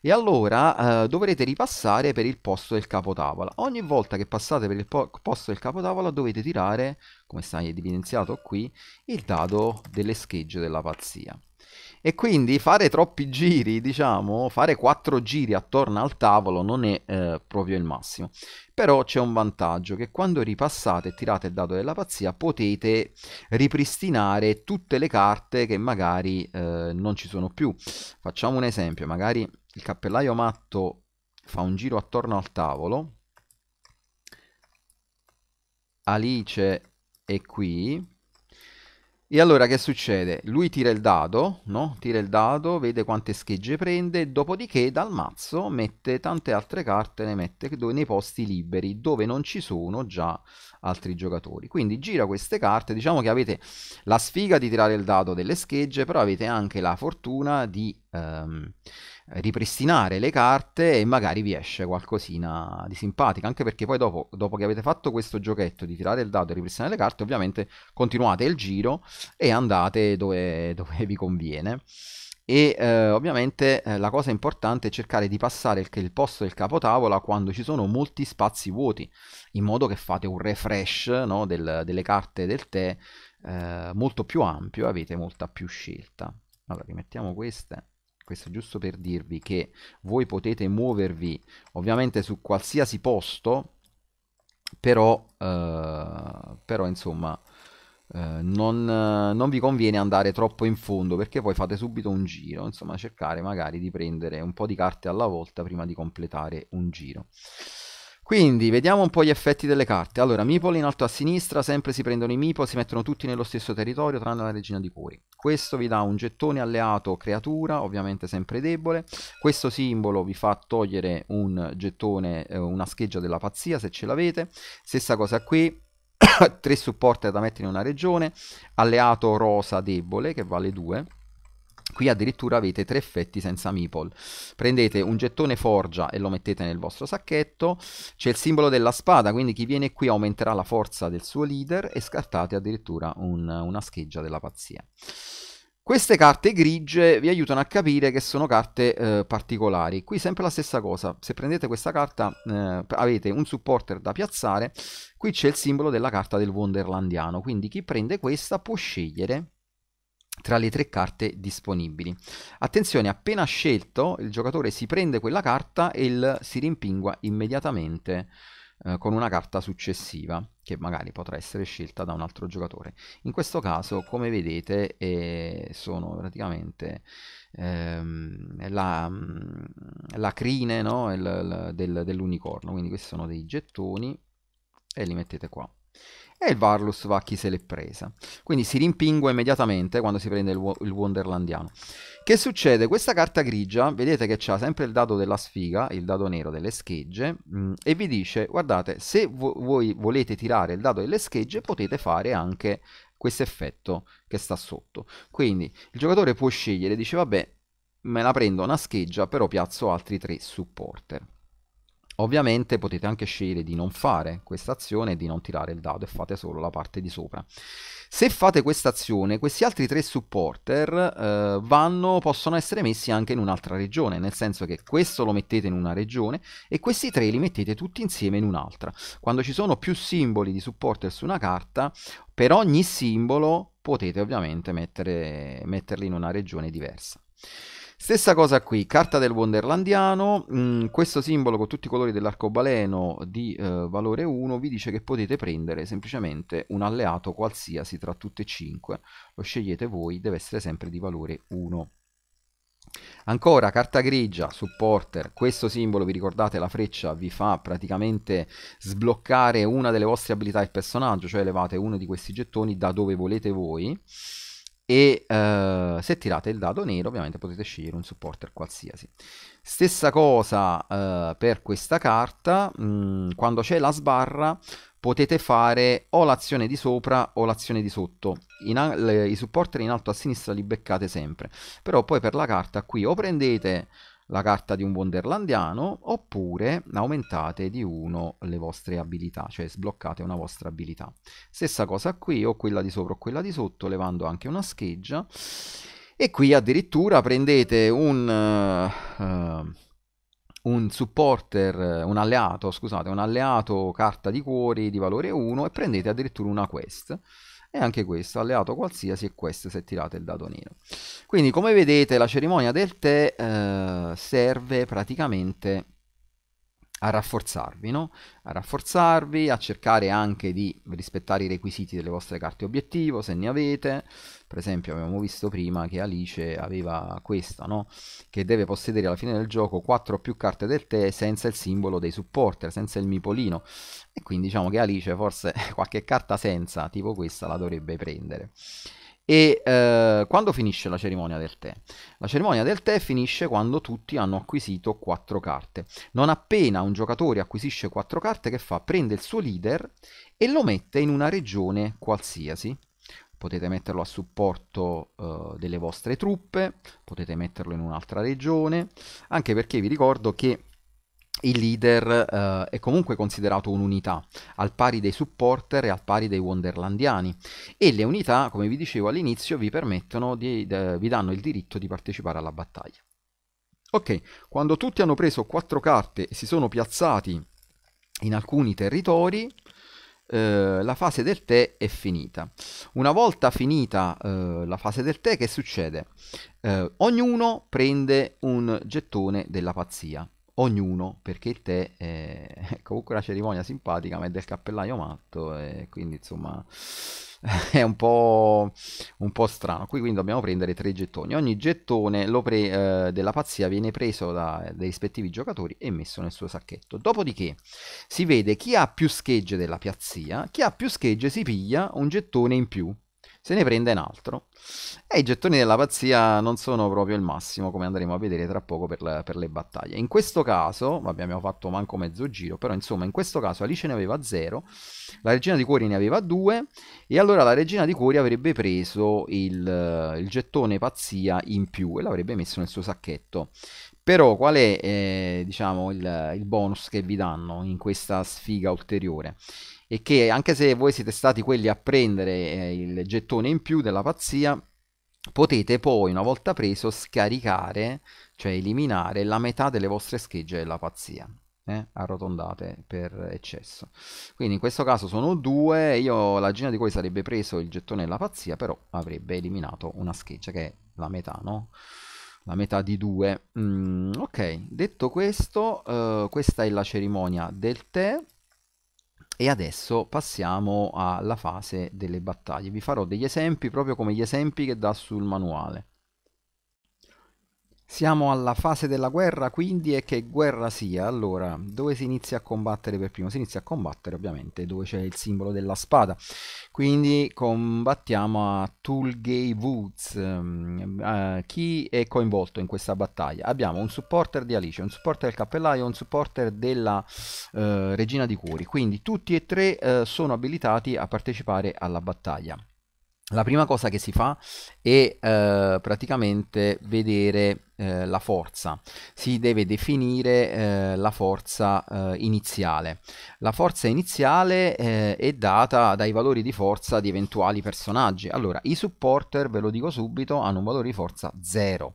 e allora eh, dovrete ripassare per il posto del capotavola. Ogni volta che passate per il po posto del capotavola dovete tirare, come sta evidenziato qui, il dado delle schegge della pazzia. E quindi fare troppi giri, diciamo, fare quattro giri attorno al tavolo non è eh, proprio il massimo. Però c'è un vantaggio che quando ripassate e tirate il dado della pazzia potete ripristinare tutte le carte che magari eh, non ci sono più. Facciamo un esempio, magari il cappellaio matto fa un giro attorno al tavolo. Alice è qui e allora che succede? Lui tira il dado, no? Tira il dado, vede quante schegge prende, dopodiché dal mazzo mette tante altre carte, ne mette nei posti liberi, dove non ci sono già altri giocatori. Quindi gira queste carte, diciamo che avete la sfiga di tirare il dado delle schegge, però avete anche la fortuna di ehm, ripristinare le carte e magari vi esce qualcosina di simpatica, anche perché poi dopo, dopo che avete fatto questo giochetto di tirare il dado e ripristinare le carte, ovviamente continuate il giro e andate dove, <laughs> dove vi conviene. E eh, ovviamente eh, la cosa importante è cercare di passare il, il posto del capotavola quando ci sono molti spazi vuoti, in modo che fate un refresh no, del, delle carte del tè eh, molto più ampio e avete molta più scelta. Allora rimettiamo queste questo è giusto per dirvi che voi potete muovervi ovviamente su qualsiasi posto, però, eh, però insomma eh, non, non, vi conviene andare troppo in fondo perché poi fate subito un giro, insomma cercare magari di prendere un po' di carte alla volta prima di completare un giro. Quindi vediamo un po' gli effetti delle carte. Allora, Meeple in alto a sinistra, sempre si prendono i Meeple, si mettono tutti nello stesso territorio, tranne la regina di cuori. Questo vi dà un gettone alleato creatura, ovviamente sempre debole. Questo simbolo vi fa togliere un gettone, eh, una scheggia della pazzia, se ce l'avete. Stessa cosa qui, <coughs> tre supporti da mettere in una regione, alleato rosa debole, che vale 2 Qui addirittura avete tre effetti senza meeple. Prendete un gettone forgia e lo mettete nel vostro sacchetto. C'è il simbolo della spada, quindi chi viene qui aumenterà la forza del suo leader e scartate addirittura un, una scheggia della pazzia. Queste carte grigie vi aiutano a capire che sono carte eh, particolari. Qui sempre la stessa cosa, se prendete questa carta eh, avete un supporter da piazzare, qui c'è il simbolo della carta del Wonderlandiano, quindi chi prende questa può scegliere tra le tre carte disponibili. Attenzione, appena scelto il giocatore si prende quella carta e il, si rimpingua immediatamente eh, con una carta successiva che magari potrà essere scelta da un altro giocatore. In questo caso, come vedete, eh, sono praticamente ehm, la, mm, la, crine no? del, dell'unicorno, quindi questi sono dei gettoni e li mettete qua e il Varlus va a chi se l'è presa. Quindi si rimpingua immediatamente quando si prende il, il Wonderlandiano. Che succede? Questa carta grigia, vedete che c'ha sempre il dado della sfiga, il dado nero delle schegge, mh, mm, e vi dice, guardate, se vo voi volete tirare il dado delle schegge potete fare anche questo effetto che sta sotto. Quindi il giocatore può scegliere, dice, vabbè, me la prendo una scheggia, però piazzo altri tre supporter. Ovviamente potete anche scegliere di non fare questa azione e di non tirare il dado e fate solo la parte di sopra. Se fate questa azione, questi altri tre supporter eh, vanno, possono essere messi anche in un'altra regione, nel senso che questo lo mettete in una regione e questi tre li mettete tutti insieme in un'altra. Quando ci sono più simboli di supporter su una carta, per ogni simbolo potete ovviamente mettere, metterli in una regione diversa. Stessa cosa qui, carta del Wonderlandiano, mh, mm, questo simbolo con tutti i colori dell'arcobaleno di eh, valore 1 vi dice che potete prendere semplicemente un alleato qualsiasi tra tutte e 5, lo scegliete voi, deve essere sempre di valore 1. Ancora carta grigia, supporter, questo simbolo vi ricordate la freccia vi fa praticamente sbloccare una delle vostre abilità e personaggio, cioè elevate uno di questi gettoni da dove volete voi e eh, se tirate il dado nero ovviamente potete scegliere un supporter qualsiasi. Stessa cosa eh, per questa carta, mh, mm, quando c'è la sbarra potete fare o l'azione di sopra o l'azione di sotto, le, i supporter in alto a sinistra li beccate sempre, però poi per la carta qui o prendete la carta di un wonderlandiano oppure aumentate di uno le vostre abilità, cioè sbloccate una vostra abilità. Stessa cosa qui, o quella di sopra o quella di sotto, levando anche una scheggia. E qui addirittura prendete un... Uh, un supporter, un alleato, scusate, un alleato carta di cuori di valore 1 e prendete addirittura una quest e anche questo, alleato qualsiasi e questo se tirate il dado nero. Quindi come vedete la cerimonia del tè eh, serve praticamente a rafforzarvi, no? A rafforzarvi, a cercare anche di rispettare i requisiti delle vostre carte obiettivo, se ne avete. Per esempio abbiamo visto prima che Alice aveva questa, no? Che deve possedere alla fine del gioco 4 o più carte del tè senza il simbolo dei supporter, senza il mipolino. E quindi diciamo che Alice forse <laughs> qualche carta senza, tipo questa, la dovrebbe prendere. E eh, quando finisce la cerimonia del tè? La cerimonia del tè finisce quando tutti hanno acquisito 4 carte. Non appena un giocatore acquisisce 4 carte, che fa? Prende il suo leader e lo mette in una regione qualsiasi potete metterlo a supporto uh, delle vostre truppe, potete metterlo in un'altra regione, anche perché vi ricordo che il leader eh, è comunque considerato un'unità, al pari dei supporter e al pari dei wonderlandiani. E le unità, come vi dicevo all'inizio, vi permettono, di, de, vi danno il diritto di partecipare alla battaglia. Ok, quando tutti hanno preso quattro carte e si sono piazzati in alcuni territori, eh, la fase del tè è finita. Una volta finita eh, la fase del tè, che succede? Eh, ognuno prende un gettone della pazzia ognuno, perché te <laughs> è comunque una cerimonia simpatica, ma è del cappellaio matto, e quindi insomma <laughs> è un po', un po', strano. Qui quindi dobbiamo prendere tre gettoni. Ogni gettone pre, eh, della pazzia viene preso dai rispettivi giocatori e messo nel suo sacchetto. Dopodiché si vede chi ha più schegge della piazzia, chi ha più schegge si piglia un gettone in più se ne prende un altro. E i gettoni della pazzia non sono proprio il massimo, come andremo a vedere tra poco per, la, per le battaglie. In questo caso, vabbè abbiamo fatto manco mezzo giro, però insomma in questo caso Alice ne aveva 0, la regina di cuori ne aveva 2, e allora la regina di cuori avrebbe preso il, il gettone pazzia in più e l'avrebbe messo nel suo sacchetto. Però qual è eh, diciamo, il, il bonus che vi danno in questa sfiga ulteriore? e che anche se voi siete stati quelli a prendere eh, il gettone in più della pazzia, potete poi una volta preso scaricare, cioè eliminare la metà delle vostre schegge della pazzia. Eh, arrotondate per eccesso quindi in questo caso sono due io la gina di cui sarebbe preso il gettone della pazzia però avrebbe eliminato una scheggia che è la metà no? la metà di due mm, ok detto questo eh, questa è la cerimonia del tè e adesso passiamo alla fase delle battaglie. Vi farò degli esempi proprio come gli esempi che dà sul manuale. Siamo alla fase della guerra, quindi, e che guerra sia? Allora, dove si inizia a combattere per primo? Si inizia a combattere, ovviamente, dove c'è il simbolo della spada. Quindi combattiamo a Tulgay Woods. Uh, chi è coinvolto in questa battaglia? Abbiamo un supporter di Alice, un supporter del cappellaio, un supporter della uh, regina di cuori. Quindi tutti e tre uh, sono abilitati a partecipare alla battaglia la prima cosa che si fa è eh, praticamente vedere eh, la forza, si deve definire eh, la forza eh, iniziale. La forza iniziale eh, è data dai valori di forza di eventuali personaggi. Allora, i supporter, ve lo dico subito, hanno un valore di forza 0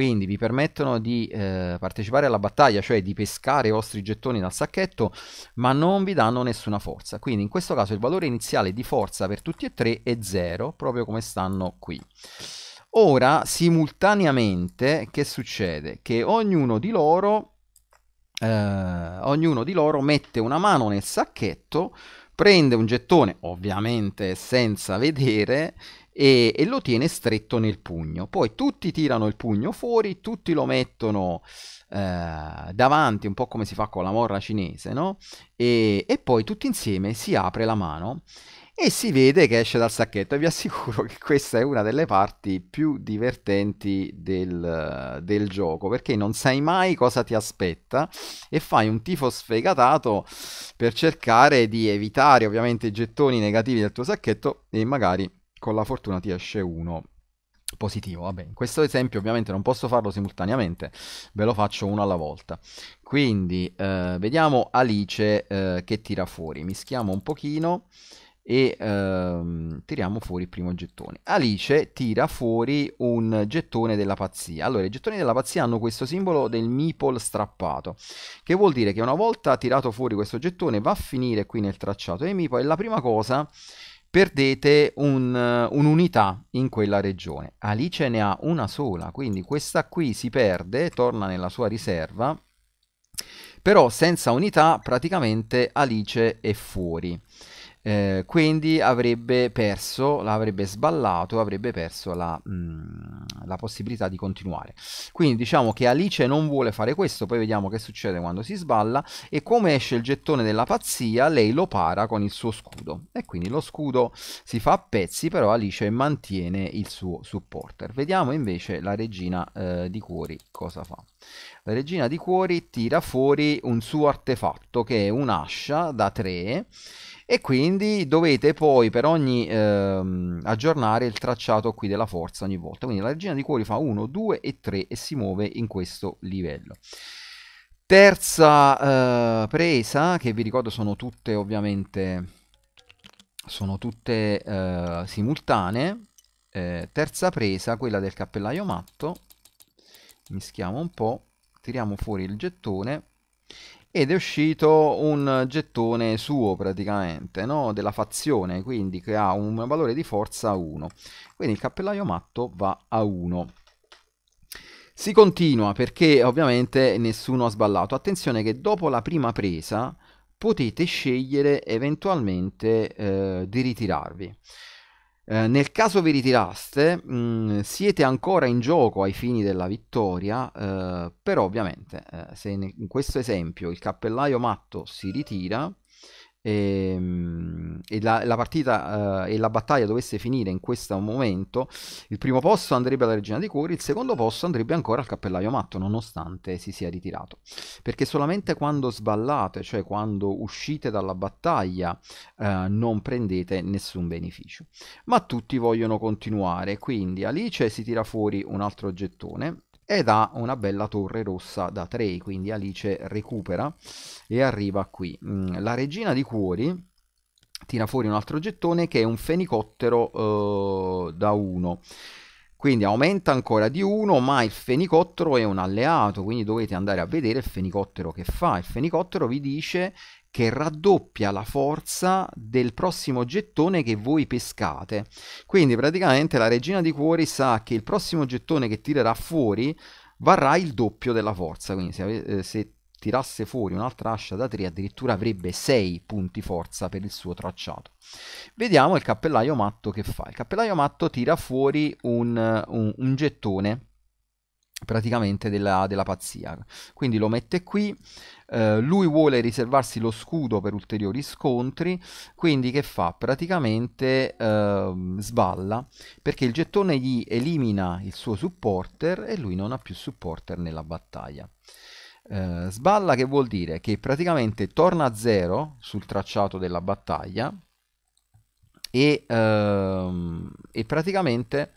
quindi vi permettono di eh, partecipare alla battaglia, cioè di pescare i vostri gettoni dal sacchetto, ma non vi danno nessuna forza. Quindi in questo caso il valore iniziale di forza per tutti e tre è 0, proprio come stanno qui. Ora, simultaneamente, che succede? Che ognuno di loro, eh, ognuno di loro mette una mano nel sacchetto, prende un gettone, ovviamente senza vedere, e, e, lo tiene stretto nel pugno. Poi tutti tirano il pugno fuori, tutti lo mettono eh, davanti, un po' come si fa con la morra cinese, no? E, e poi tutti insieme si apre la mano e si vede che esce dal sacchetto e vi assicuro che questa è una delle parti più divertenti del, del gioco perché non sai mai cosa ti aspetta e fai un tifo sfegatato per cercare di evitare ovviamente i gettoni negativi del tuo sacchetto e magari con la fortuna ti esce uno positivo. Vabbè, in questo esempio ovviamente non posso farlo simultaneamente, ve lo faccio uno alla volta. Quindi eh, vediamo Alice eh, che tira fuori, mischiamo un pochino e ehm, tiriamo fuori il primo gettone. Alice tira fuori un gettone della pazzia. Allora, i gettoni della pazzia hanno questo simbolo del meeple strappato, che vuol dire che una volta tirato fuori questo gettone va a finire qui nel tracciato dei meeple e la prima cosa perdete un, eh, un'unità in quella regione. Alice ne ha una sola, quindi questa qui si perde, torna nella sua riserva, però senza unità praticamente Alice è fuori eh, quindi avrebbe perso, l'avrebbe sballato, avrebbe perso la, mh, mm, la, possibilità di continuare. Quindi diciamo che Alice non vuole fare questo, poi vediamo che succede quando si sballa e come esce il gettone della pazzia, lei lo para con il suo scudo e quindi lo scudo si fa a pezzi, però Alice mantiene il suo supporter. Vediamo invece la regina eh, di cuori cosa fa. La regina di cuori tira fuori un suo artefatto che è un'ascia da 3 e quindi dovete poi per ogni ehm, aggiornare il tracciato qui della forza ogni volta quindi la regina di cuori fa 1 2 e 3 e si muove in questo livello terza eh, presa che vi ricordo sono tutte ovviamente sono tutte eh, simultanee eh, terza presa quella del cappellaio matto mischiamo un po' tiriamo fuori il gettone ed è uscito un gettone suo praticamente, no? della fazione, quindi che ha un valore di forza 1. Quindi il cappellaio matto va a 1. Si continua perché ovviamente nessuno ha sballato. Attenzione che dopo la prima presa potete scegliere eventualmente eh, di ritirarvi. Eh, nel caso vi ritiraste, mh, mm, siete ancora in gioco ai fini della vittoria, eh, però ovviamente eh, se in, in questo esempio il cappellaio matto si ritira, e, ehm, e la, la, partita eh, e la battaglia dovesse finire in questo momento, il primo posto andrebbe alla Regina di Cuori, il secondo posto andrebbe ancora al Cappellaio Matto, nonostante si sia ritirato. Perché solamente quando sballate, cioè quando uscite dalla battaglia, eh, non prendete nessun beneficio. Ma tutti vogliono continuare, quindi Alice si tira fuori un altro gettone ed ha una bella torre rossa da 3, quindi Alice recupera e arriva qui. Mm, la regina di cuori tira fuori un altro gettone che è un fenicottero eh, da 1. Quindi aumenta ancora di 1, ma il fenicottero è un alleato, quindi dovete andare a vedere il fenicottero che fa. Il fenicottero vi dice che raddoppia la forza del prossimo gettone che voi pescate. Quindi praticamente la regina di cuori sa che il prossimo gettone che tirerà fuori varrà il doppio della forza, quindi se, eh, se tirasse fuori un'altra ascia da 3 addirittura avrebbe 6 punti forza per il suo tracciato. Vediamo il cappellaio matto che fa. Il cappellaio matto tira fuori un, un, un gettone praticamente della, della, pazzia quindi lo mette qui eh, lui vuole riservarsi lo scudo per ulteriori scontri quindi che fa praticamente eh, sballa perché il gettone gli elimina il suo supporter e lui non ha più supporter nella battaglia eh, sballa che vuol dire che praticamente torna a zero sul tracciato della battaglia e, ehm, e praticamente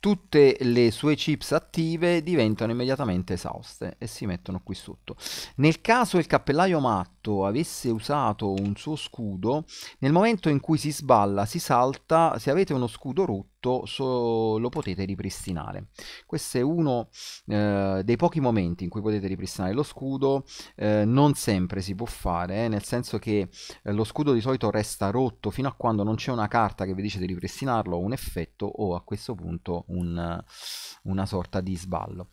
tutte le sue chips attive diventano immediatamente esauste e si mettono qui sotto. Nel caso il cappellaio matto avesse usato un suo scudo, nel momento in cui si sballa, si salta, se avete uno scudo rotto, tutto so, lo potete ripristinare. Questo è uno eh, dei pochi momenti in cui potete ripristinare lo scudo, eh, non sempre si può fare, eh, nel senso che eh, lo scudo di solito resta rotto fino a quando non c'è una carta che vi dice di ripristinarlo, un effetto o a questo punto un, una sorta di sballo.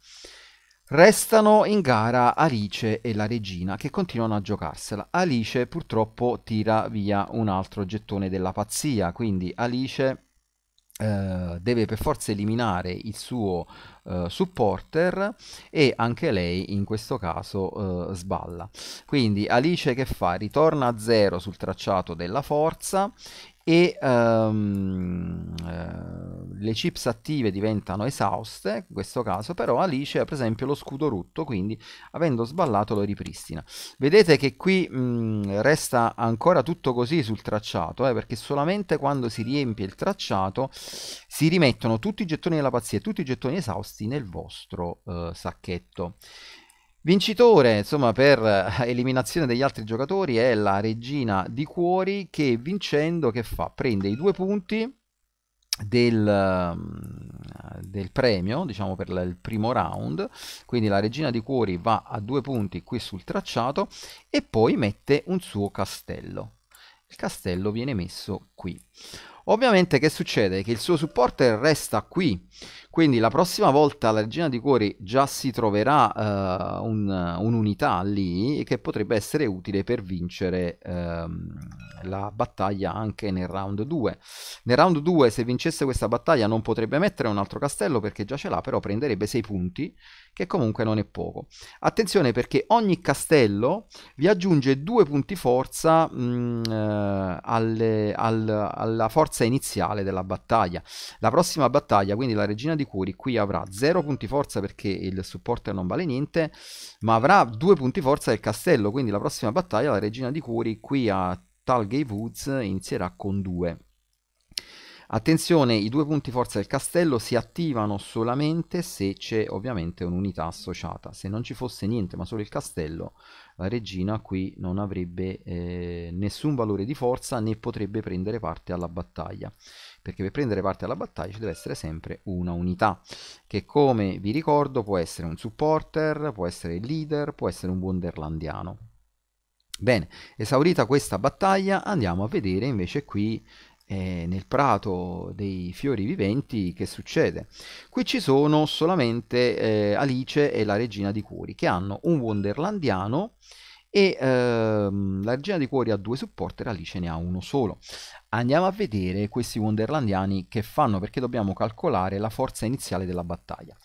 Restano in gara Alice e la regina che continuano a giocarsela. Alice purtroppo tira via un altro gettone della pazzia, quindi Alice eh, deve per forza eliminare il suo eh, supporter e anche lei in questo caso eh, sballa quindi Alice che fa? ritorna a zero sul tracciato della forza e um, le chips attive diventano esauste, in questo caso però Alice ha per esempio lo scudo rotto, quindi avendo sballato lo ripristina. Vedete che qui mh, mm, resta ancora tutto così sul tracciato, eh, perché solamente quando si riempie il tracciato si rimettono tutti i gettoni della pazzia, e tutti i gettoni esausti nel vostro eh, sacchetto. Vincitore, insomma, per eh, eliminazione degli altri giocatori è la regina di cuori che vincendo che fa? Prende i due punti del, mm, del premio, diciamo per il primo round, quindi la regina di cuori va a due punti qui sul tracciato e poi mette un suo castello. Il castello viene messo qui. Ovviamente che succede? Che il suo supporter resta qui, quindi la prossima volta la regina di cuori già si troverà uh, un, un'unità lì che potrebbe essere utile per vincere uh, la battaglia anche nel round 2. Nel round 2 se vincesse questa battaglia non potrebbe mettere un altro castello perché già ce l'ha, però prenderebbe 6 punti che comunque non è poco. Attenzione perché ogni castello vi aggiunge due punti forza mh, mm, eh, alle, al, alla forza iniziale della battaglia. La prossima battaglia, quindi la regina di curi, qui avrà 0 punti forza perché il supporter non vale niente, ma avrà due punti forza del castello, quindi la prossima battaglia la regina di curi qui a Talgay Woods inizierà con 2. Attenzione, i due punti forza del castello si attivano solamente se c'è ovviamente un'unità associata. Se non ci fosse niente ma solo il castello, la regina qui non avrebbe eh, nessun valore di forza né potrebbe prendere parte alla battaglia. Perché per prendere parte alla battaglia ci deve essere sempre una unità, che come vi ricordo può essere un supporter, può essere il leader, può essere un wonderlandiano. Bene, esaurita questa battaglia andiamo a vedere invece qui eh, nel prato dei fiori viventi, che succede? Qui ci sono solamente eh, Alice e la regina di cuori, che hanno un wonderlandiano e ehm, la regina di cuori ha due supporter, Alice ne ha uno solo. Andiamo a vedere questi wonderlandiani che fanno, perché dobbiamo calcolare la forza iniziale della battaglia.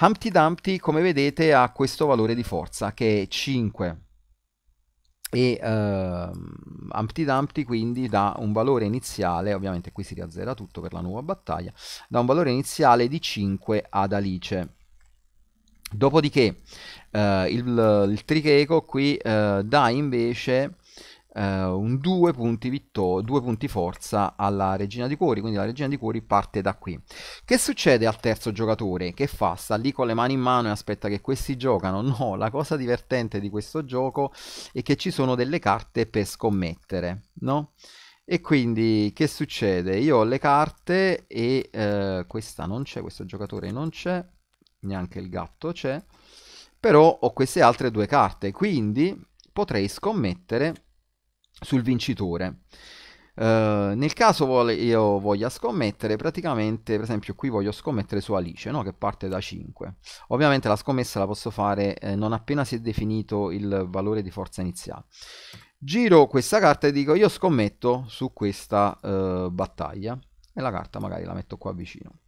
Humpty Dumpty, come vedete, ha questo valore di forza, che è 5 e uh, ehm, Humpty Dumpty quindi da un valore iniziale, ovviamente qui si riazzera tutto per la nuova battaglia, da un valore iniziale di 5 ad Alice. Dopodiché uh, il, il tricheco qui uh, dà invece eh, un 2 punti, vittor- 2 punti forza alla regina di cuori, quindi la regina di cuori parte da qui. Che succede al terzo giocatore? Che fa? Sta lì con le mani in mano e aspetta che questi giocano? <laughs> No, la cosa divertente di questo gioco è che ci sono delle carte per scommettere, no? E quindi che succede? Io ho le carte e eh, questa non c'è, questo giocatore non c'è, neanche il gatto c'è, però ho queste altre due carte, quindi potrei scommettere sul vincitore. Uh, nel caso vole, io voglia scommettere, praticamente, per esempio, qui voglio scommettere su Alice, no? che parte da 5. Ovviamente la scommessa la posso fare eh, non appena si è definito il valore di forza iniziale. Giro questa carta e dico io scommetto su questa uh, battaglia e la carta magari la metto qua vicino.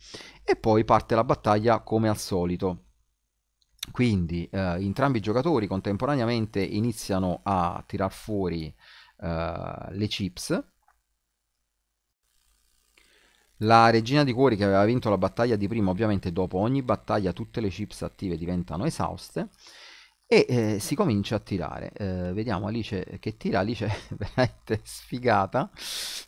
E poi parte la battaglia come al solito. Quindi eh, entrambi i giocatori contemporaneamente iniziano a tirar fuori uh, le chips. La regina di cuori che aveva vinto la battaglia di prima, ovviamente dopo ogni battaglia tutte le chips attive diventano esauste e eh, si comincia a tirare eh, vediamo Alice che tira Alice <laughs> è veramente sfigata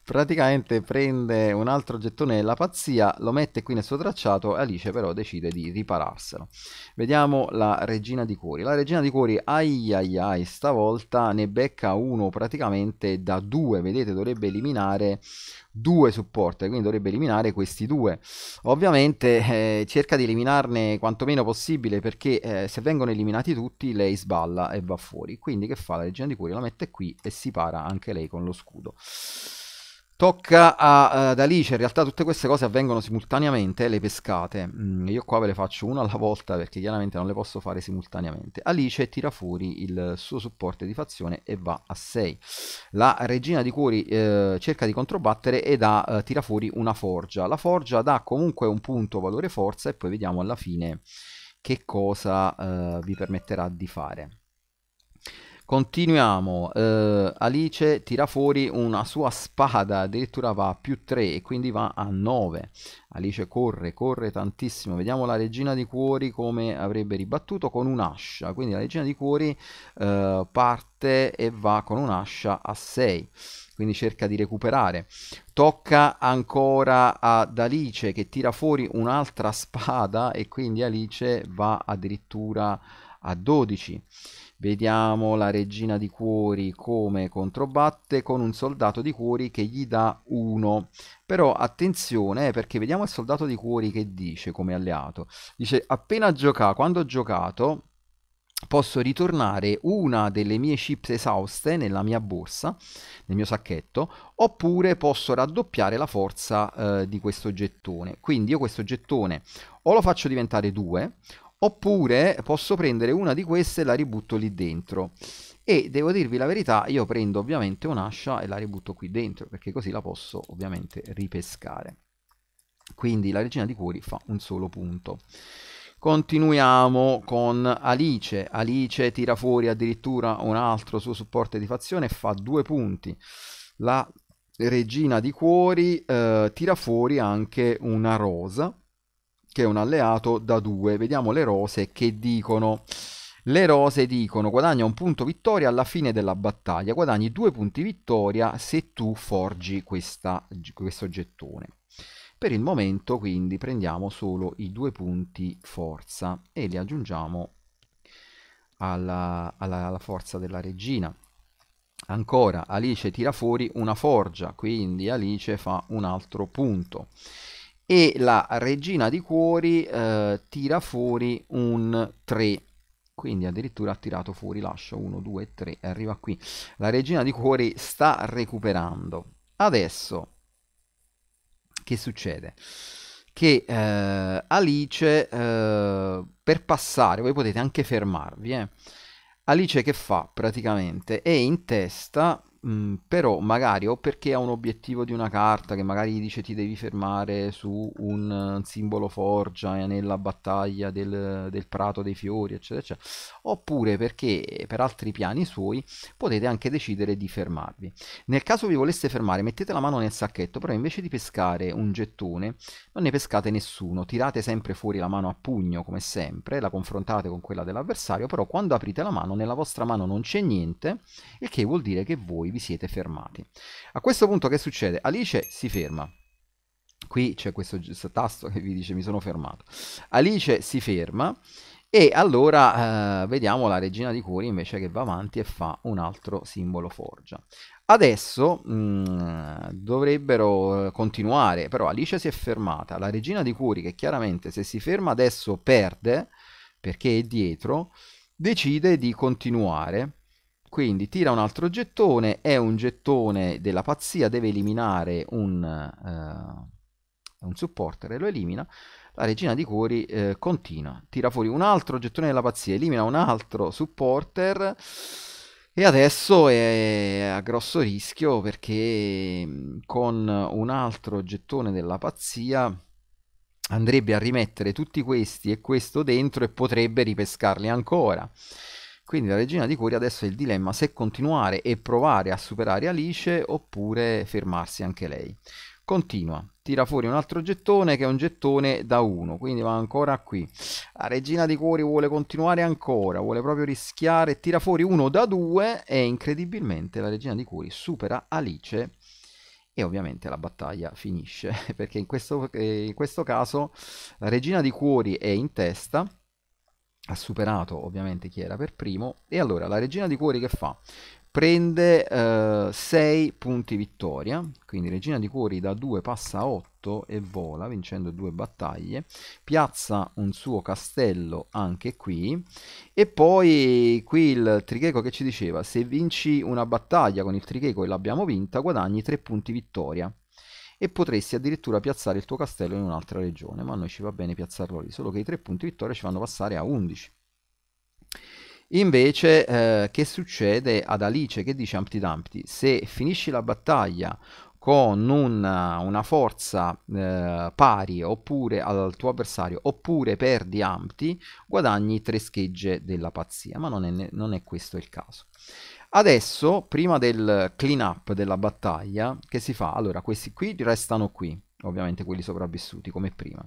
praticamente prende un altro gettone della pazzia lo mette qui nel suo tracciato E Alice però decide di ripararselo vediamo la regina di cuori la regina di cuori ai ai ai stavolta ne becca uno praticamente da due vedete dovrebbe eliminare due supporter, quindi dovrebbe eliminare questi due. Ovviamente eh, cerca di eliminarne quanto meno possibile perché eh, se vengono eliminati tutti lei sballa e va fuori. Quindi che fa? La leggenda di cuori la mette qui e si para anche lei con lo scudo. Tocca a, ad eh, Alice, in realtà tutte queste cose avvengono simultaneamente, le pescate. Mm, io qua ve le faccio una alla volta perché chiaramente non le posso fare simultaneamente. Alice tira fuori il suo supporto di fazione e va a 6. La regina di cuori eh, cerca di controbattere e ha, eh, tira fuori una forgia. La forgia dà comunque un punto valore forza e poi vediamo alla fine che cosa eh, vi permetterà di fare. Continuiamo, eh, Alice tira fuori una sua spada, addirittura va a più 3 e quindi va a 9. Alice corre, corre tantissimo, vediamo la regina di cuori come avrebbe ribattuto con un'ascia, quindi la regina di cuori eh, parte e va con un'ascia a 6 quindi cerca di recuperare. Tocca ancora ad Alice che tira fuori un'altra spada e quindi Alice va addirittura a 12. Vediamo la regina di cuori come controbatte con un soldato di cuori che gli dà 1. Però attenzione eh, perché vediamo il soldato di cuori che dice come alleato. Dice appena giocato, quando ho giocato posso ritornare una delle mie chips esauste nella mia borsa, nel mio sacchetto, oppure posso raddoppiare la forza eh, di questo gettone. Quindi io questo gettone o lo faccio diventare 2 oppure posso prendere una di queste e la ributto lì dentro e devo dirvi la verità io prendo ovviamente un'ascia e la ributto qui dentro perché così la posso ovviamente ripescare quindi la regina di cuori fa un solo punto continuiamo con Alice Alice tira fuori addirittura un altro suo supporto di fazione e fa due punti la regina di cuori eh, tira fuori anche una rosa che è un alleato, da 2. Vediamo le rose che dicono. Le rose dicono guadagna un punto vittoria alla fine della battaglia, guadagni due punti vittoria se tu forgi questa, questo gettone. Per il momento quindi prendiamo solo i due punti forza e li aggiungiamo alla, alla, alla forza della regina. Ancora Alice tira fuori una forgia, quindi Alice fa un altro punto e la regina di cuori eh, tira fuori un 3 quindi addirittura ha tirato fuori l'ascia 1, 2, 3 e arriva qui la regina di cuori sta recuperando adesso che succede? che eh, Alice eh, per passare voi potete anche fermarvi eh. Alice che fa praticamente? è in testa Mm, però magari o perché ha un obiettivo di una carta che magari dice ti devi fermare su un eh, simbolo forgia nella battaglia del, del prato dei fiori, eccetera, eccetera, oppure perché per altri piani suoi potete anche decidere di fermarvi. Nel caso vi voleste fermare, mettete la mano nel sacchetto, però invece di pescare un gettone non ne pescate nessuno, tirate sempre fuori la mano a pugno come sempre, la confrontate con quella dell'avversario, però quando aprite la mano nella vostra mano non c'è niente, il che vuol dire che voi voi vi siete fermati. A questo punto che succede? Alice si ferma. Qui c'è questo tasto che vi dice mi sono fermato. Alice si ferma e allora eh, vediamo la regina di cuori invece che va avanti e fa un altro simbolo forgia. Adesso mh, mm, dovrebbero eh, continuare, però Alice si è fermata, la regina di cuori che chiaramente se si ferma adesso perde perché è dietro, decide di continuare quindi tira un altro gettone, è un gettone della pazzia, deve eliminare un, eh, un supporter e lo elimina. La regina di cuori eh, continua, tira fuori un altro gettone della pazzia, elimina un altro supporter e adesso è a grosso rischio perché mm, con un altro gettone della pazzia andrebbe a rimettere tutti questi e questo dentro e potrebbe ripescarli ancora. Quindi la regina di cuori adesso è il dilemma se continuare e provare a superare Alice oppure fermarsi anche lei. Continua, tira fuori un altro gettone che è un gettone da 1, quindi va ancora qui. La regina di cuori vuole continuare ancora, vuole proprio rischiare, tira fuori uno da 2 e incredibilmente la regina di cuori supera Alice e ovviamente la battaglia finisce <laughs> perché in questo, eh, in questo, caso la regina di cuori è in testa ha superato ovviamente chi era per primo e allora la regina di cuori che fa? prende eh, 6 punti vittoria, quindi Regina di Cuori da 2 passa a 8 e vola vincendo due battaglie, piazza un suo castello anche qui e poi qui il tricheco che ci diceva se vinci una battaglia con il tricheco e l'abbiamo vinta guadagni 3 punti vittoria, e potresti addirittura piazzare il tuo castello in un'altra regione, ma a noi ci va bene piazzarlo lì, solo che i tre punti vittoria ci fanno passare a 11. Invece eh, che succede ad Alice che dice Humpty Dumpty? Se finisci la battaglia con una, una forza eh, pari oppure al tuo avversario oppure perdi Ampti guadagni tre schegge della pazzia ma non è, non è questo il caso Adesso, prima del clean up della battaglia, che si fa? Allora, questi qui restano qui, ovviamente quelli sopravvissuti, come prima.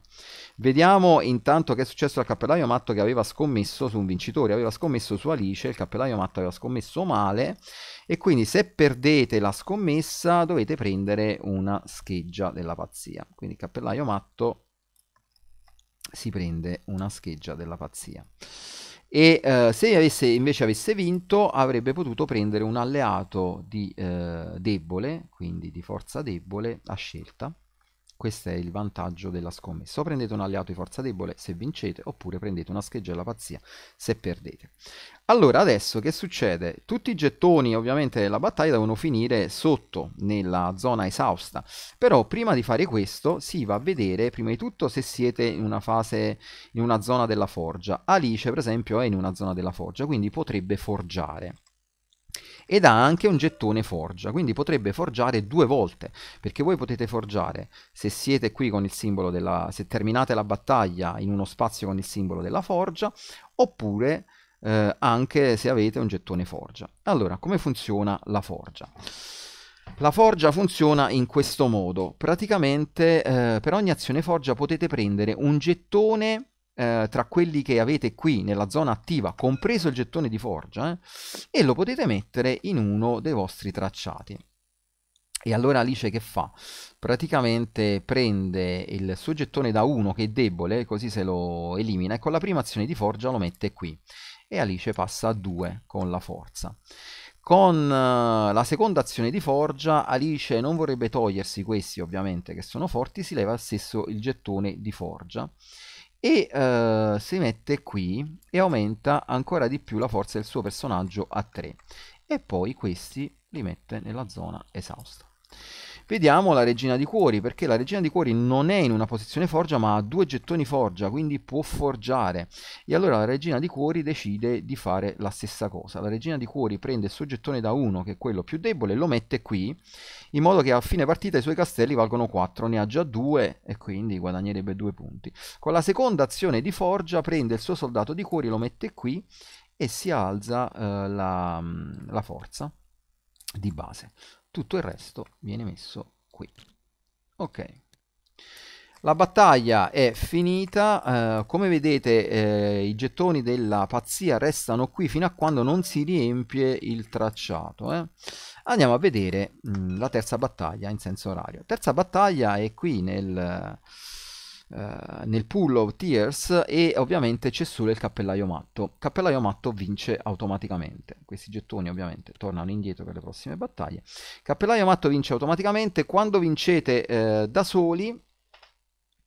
Vediamo intanto che è successo al cappellaio matto che aveva scommesso su un vincitore, aveva scommesso su Alice, il cappellaio matto aveva scommesso male, e quindi se perdete la scommessa dovete prendere una scheggia della pazzia. Quindi il cappellaio matto si prende una scheggia della pazzia e eh, se avesse, invece avesse vinto avrebbe potuto prendere un alleato di, eh, debole, quindi di forza debole, a scelta, questo è il vantaggio della scommessa. O prendete un alleato di forza debole se vincete, oppure prendete una scheggia pazzia se perdete. Allora, adesso che succede? Tutti i gettoni ovviamente della battaglia devono finire sotto, nella zona esausta. Però prima di fare questo si va a vedere prima di tutto se siete in una fase, in una zona della forgia. Alice per esempio è in una zona della forgia, quindi potrebbe forgiare ed ha anche un gettone forgia, quindi potrebbe forgiare due volte, perché voi potete forgiare se siete qui con il simbolo della se terminate la battaglia in uno spazio con il simbolo della forgia, oppure eh, anche se avete un gettone forgia. Allora, come funziona la forgia? La forgia funziona in questo modo, praticamente eh, per ogni azione forgia potete prendere un gettone eh, tra quelli che avete qui nella zona attiva, compreso il gettone di forgia, eh, e lo potete mettere in uno dei vostri tracciati. E allora Alice che fa? Praticamente prende il suo gettone da 1 che è debole, così se lo elimina, e con la prima azione di forgia lo mette qui. E Alice passa a 2 con la forza. Con eh, la seconda azione di forgia, Alice non vorrebbe togliersi questi, ovviamente, che sono forti, si leva stesso il gettone di forgia e eh, si mette qui e aumenta ancora di più la forza del suo personaggio a 3 e poi questi li mette nella zona esausta. Vediamo la regina di cuori, perché la regina di cuori non è in una posizione forgia, ma ha due gettoni forgia, quindi può forgiare. E allora la regina di cuori decide di fare la stessa cosa. La regina di cuori prende il suo gettone da 1, che è quello più debole, e lo mette qui, in modo che a fine partita i suoi castelli valgono 4, ne ha già 2 e quindi guadagnerebbe 2 punti. Con la seconda azione di forgia prende il suo soldato di cuori, lo mette qui e si alza eh, la, mm, la forza di base tutto il resto viene messo qui. Ok. La battaglia è finita, eh, come vedete eh, i gettoni della pazzia restano qui fino a quando non si riempie il tracciato. Eh. Andiamo a vedere mh, mm, la terza battaglia in senso orario. Terza battaglia è qui nel eh, nel pool of tears e ovviamente c'è solo il cappellaio matto. Cappellaio matto vince automaticamente. Questi gettoni ovviamente tornano indietro per le prossime battaglie. Cappellaio matto vince automaticamente quando vincete uh, da soli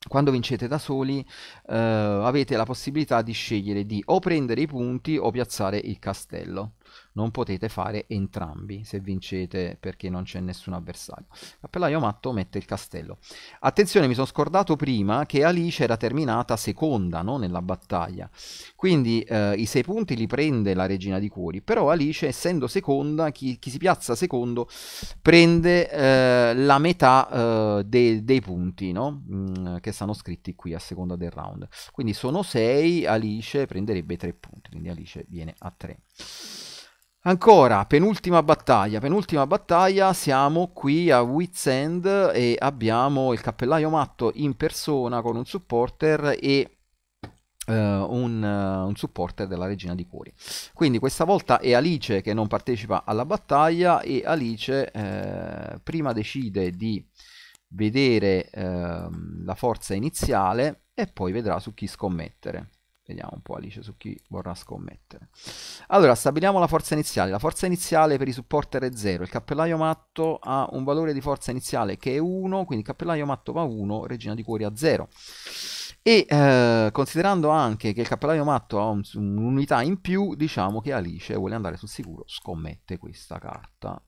quando vincete da soli eh, avete la possibilità di scegliere di o prendere i punti o piazzare il castello non potete fare entrambi se vincete perché non c'è nessun avversario. Cappellaio matto mette il castello. Attenzione, mi sono scordato prima che Alice era terminata seconda no? nella battaglia, quindi eh, i sei punti li prende la regina di cuori, però Alice essendo seconda, chi, chi si piazza secondo prende eh, la metà eh, de, dei punti no? mm, che stanno scritti qui a seconda del round. Quindi sono sei, Alice prenderebbe tre punti, quindi Alice viene a 3. Ancora, penultima battaglia, penultima battaglia, siamo qui a Witsend e abbiamo il cappellaio matto in persona con un supporter e Uh, un, uh, un, supporter della regina di cuori quindi questa volta è Alice che non partecipa alla battaglia e Alice eh, prima decide di vedere eh, la forza iniziale e poi vedrà su chi scommettere Vediamo un po' Alice su chi vorrà scommettere. Allora, stabiliamo la forza iniziale. La forza iniziale per i supporter è 0. Il cappellaio matto ha un valore di forza iniziale che è 1, quindi il cappellaio matto va 1, regina di cuori a 0. E eh, considerando anche che il cappellaio matto ha un'unità in più, diciamo che Alice vuole andare sul sicuro, scommette questa carta.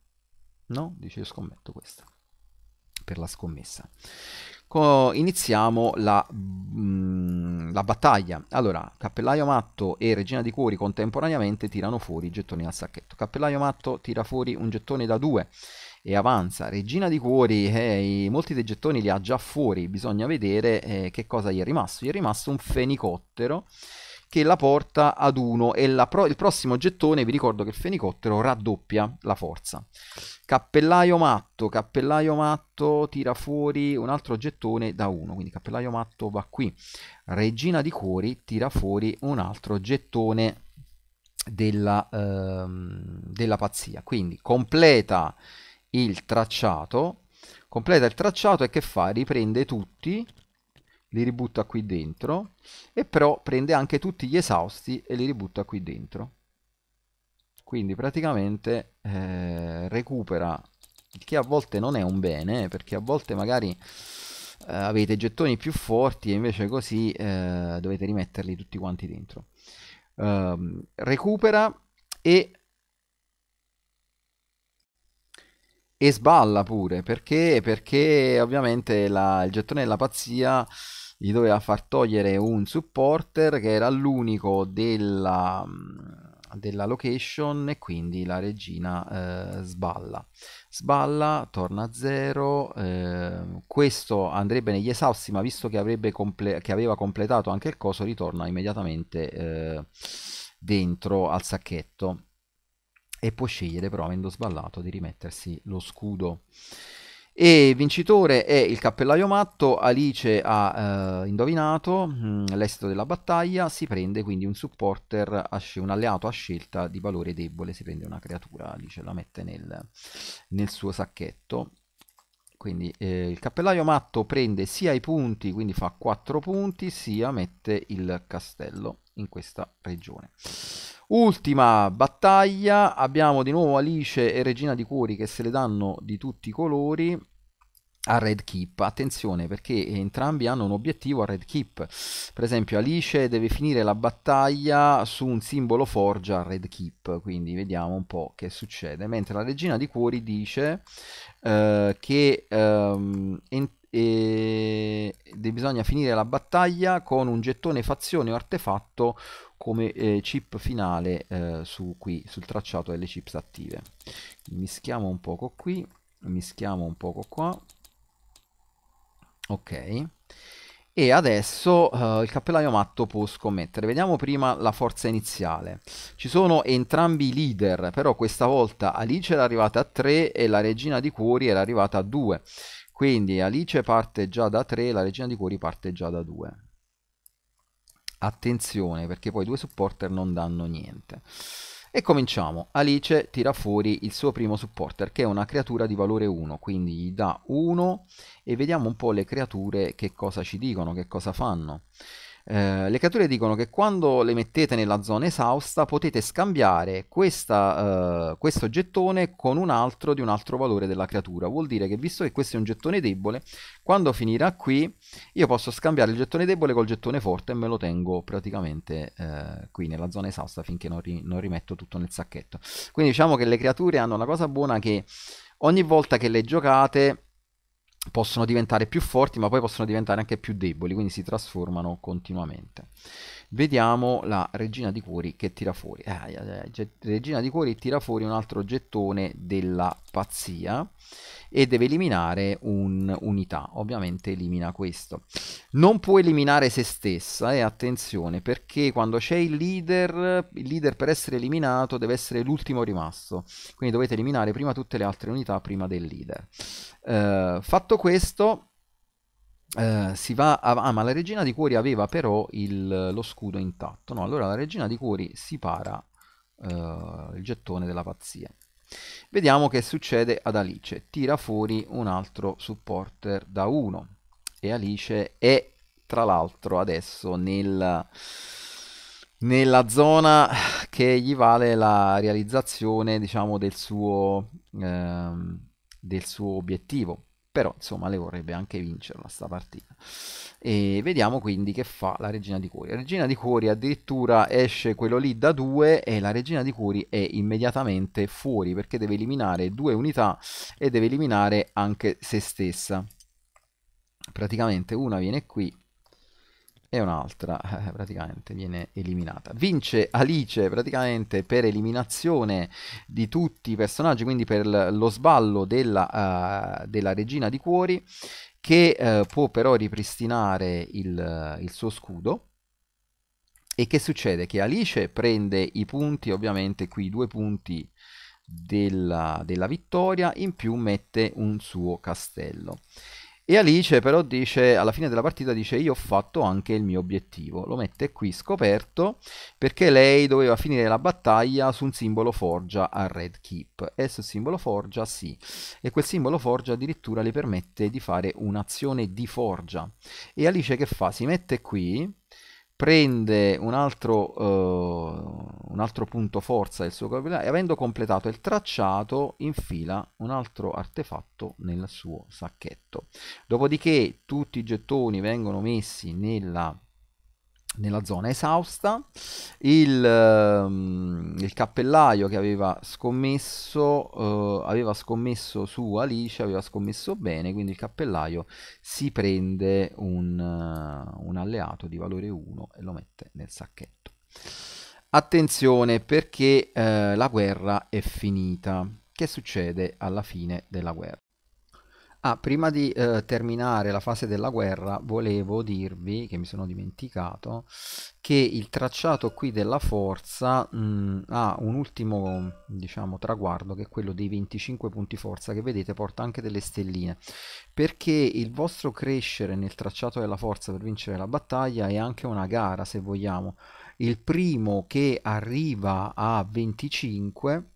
No? Dice io scommetto questa per la scommessa. Co iniziamo la, mm, la battaglia. Allora, Cappellaio Matto e Regina di Cuori contemporaneamente tirano fuori i gettoni dal sacchetto. Cappellaio Matto tira fuori un gettone da due e avanza. Regina di Cuori, eh, molti dei gettoni li ha già fuori, bisogna vedere eh, che cosa gli è rimasto. Gli è rimasto un fenicottero che la porta ad 1 e pro- il prossimo gettone, vi ricordo che il fenicottero raddoppia la forza. Cappellaio matto, cappellaio matto tira fuori un altro gettone da 1, quindi cappellaio matto va qui. Regina di cuori tira fuori un altro gettone della, ehm, della pazzia, quindi completa il tracciato, completa il tracciato e che fa? Riprende tutti li ributta qui dentro e però prende anche tutti gli esausti e li ributta qui dentro quindi praticamente eh, recupera il che a volte non è un bene eh, perché a volte magari eh, avete gettoni più forti e invece così eh, dovete rimetterli tutti quanti dentro ehm, recupera e E sballa pure, perché? Perché ovviamente la, il gettone della pazzia gli doveva far togliere un supporter che era l'unico della, mm, della location e quindi la regina eh, sballa. Sballa, torna a zero, eh, questo andrebbe negli esausti ma visto che, comple che aveva completato anche il coso ritorna immediatamente eh, dentro al sacchetto e può scegliere però avendo sballato di rimettersi lo scudo e vincitore è il cappellaio matto Alice ha eh, indovinato mm, l'esito della battaglia si prende quindi un supporter un alleato a scelta di valore debole si prende una creatura Alice la mette nel, nel suo sacchetto quindi eh, il cappellaio matto prende sia i punti quindi fa 4 punti sia mette il castello in questa regione. Ultima battaglia, abbiamo di nuovo Alice e Regina di Cuori che se le danno di tutti i colori a Red Keep. Attenzione perché entrambi hanno un obiettivo a Red Keep. Per esempio Alice deve finire la battaglia su un simbolo forgia a Red Keep, quindi vediamo un po' che succede. Mentre la regina di cuori dice eh, che ehm, e bisogna finire la battaglia con un gettone fazione o artefatto come eh, chip finale eh, su qui, sul tracciato delle chips attive. Mischiamo un poco qui, mischiamo un poco qua. Ok. E adesso eh, il cappellaio matto può scommettere. Vediamo prima la forza iniziale. Ci sono entrambi i leader, però questa volta Alice era arrivata a 3 e la regina di cuori era arrivata a 2. Quindi Alice parte già da 3, la regina di cuori parte già da 2. Attenzione perché poi due supporter non danno niente. E cominciamo. Alice tira fuori il suo primo supporter, che è una creatura di valore 1, quindi gli dà 1 e vediamo un po' le creature che cosa ci dicono, che cosa fanno. Eh, le creature dicono che quando le mettete nella zona esausta potete scambiare questa, eh, questo gettone con un altro di un altro valore della creatura. Vuol dire che visto che questo è un gettone debole, quando finirà qui io posso scambiare il gettone debole col gettone forte e me lo tengo praticamente eh, qui nella zona esausta finché non, ri non rimetto tutto nel sacchetto. Quindi diciamo che le creature hanno una cosa buona che ogni volta che le giocate possono diventare più forti ma poi possono diventare anche più deboli, quindi si trasformano continuamente. Vediamo la regina di cuori che tira fuori. Eh, eh, eh regina di cuori tira fuori un altro gettone della pazzia e deve eliminare un'unità, ovviamente elimina questo. Non può eliminare se stessa e eh, attenzione perché quando c'è il leader, il leader per essere eliminato deve essere l'ultimo rimasto, quindi dovete eliminare prima tutte le altre unità prima del leader. Eh, fatto questo... Uh, si va a... Ah, ma la regina di cuori aveva però il, lo scudo intatto. No, allora la regina di cuori si para uh, il gettone della pazzia. Vediamo che succede ad Alice. Tira fuori un altro supporter da 1 e Alice è tra l'altro adesso nel, nella zona che gli vale la realizzazione diciamo, del, suo, ehm, del suo obiettivo però insomma lei vorrebbe anche vincerla sta partita. E vediamo quindi che fa la regina di cuori. La regina di cuori addirittura esce quello lì da 2 e la regina di cuori è immediatamente fuori perché deve eliminare due unità e deve eliminare anche se stessa. Praticamente una viene qui e un'altra eh, praticamente viene eliminata. Vince Alice praticamente per eliminazione di tutti i personaggi, quindi per lo sballo della, uh, della regina di cuori, che uh, può però ripristinare il, uh, il suo scudo. E che succede? Che Alice prende i punti, ovviamente qui due punti della, della vittoria, in più mette un suo castello. E Alice però dice, alla fine della partita dice, io ho fatto anche il mio obiettivo. Lo mette qui scoperto perché lei doveva finire la battaglia su un simbolo forgia a Red Keep. E sul simbolo forgia sì. E quel simbolo forgia addirittura le permette di fare un'azione di forgia. E Alice che fa? Si mette qui prende un altro, uh, un altro punto forza del suo corpo e avendo completato il tracciato infila un altro artefatto nel suo sacchetto dopodiché tutti i gettoni vengono messi nella nella zona esausta, il, um, il cappellaio che aveva scommesso, uh, aveva scommesso su Alice, aveva scommesso bene, quindi il cappellaio si prende un, uh, un alleato di valore 1 e lo mette nel sacchetto. Attenzione perché uh, la guerra è finita. Che succede alla fine della guerra? Ah, prima di eh, terminare la fase della guerra volevo dirvi, che mi sono dimenticato, che il tracciato qui della forza mh, mm, ha un ultimo diciamo, traguardo che è quello dei 25 punti forza che vedete porta anche delle stelline perché il vostro crescere nel tracciato della forza per vincere la battaglia è anche una gara se vogliamo. Il primo che arriva a 25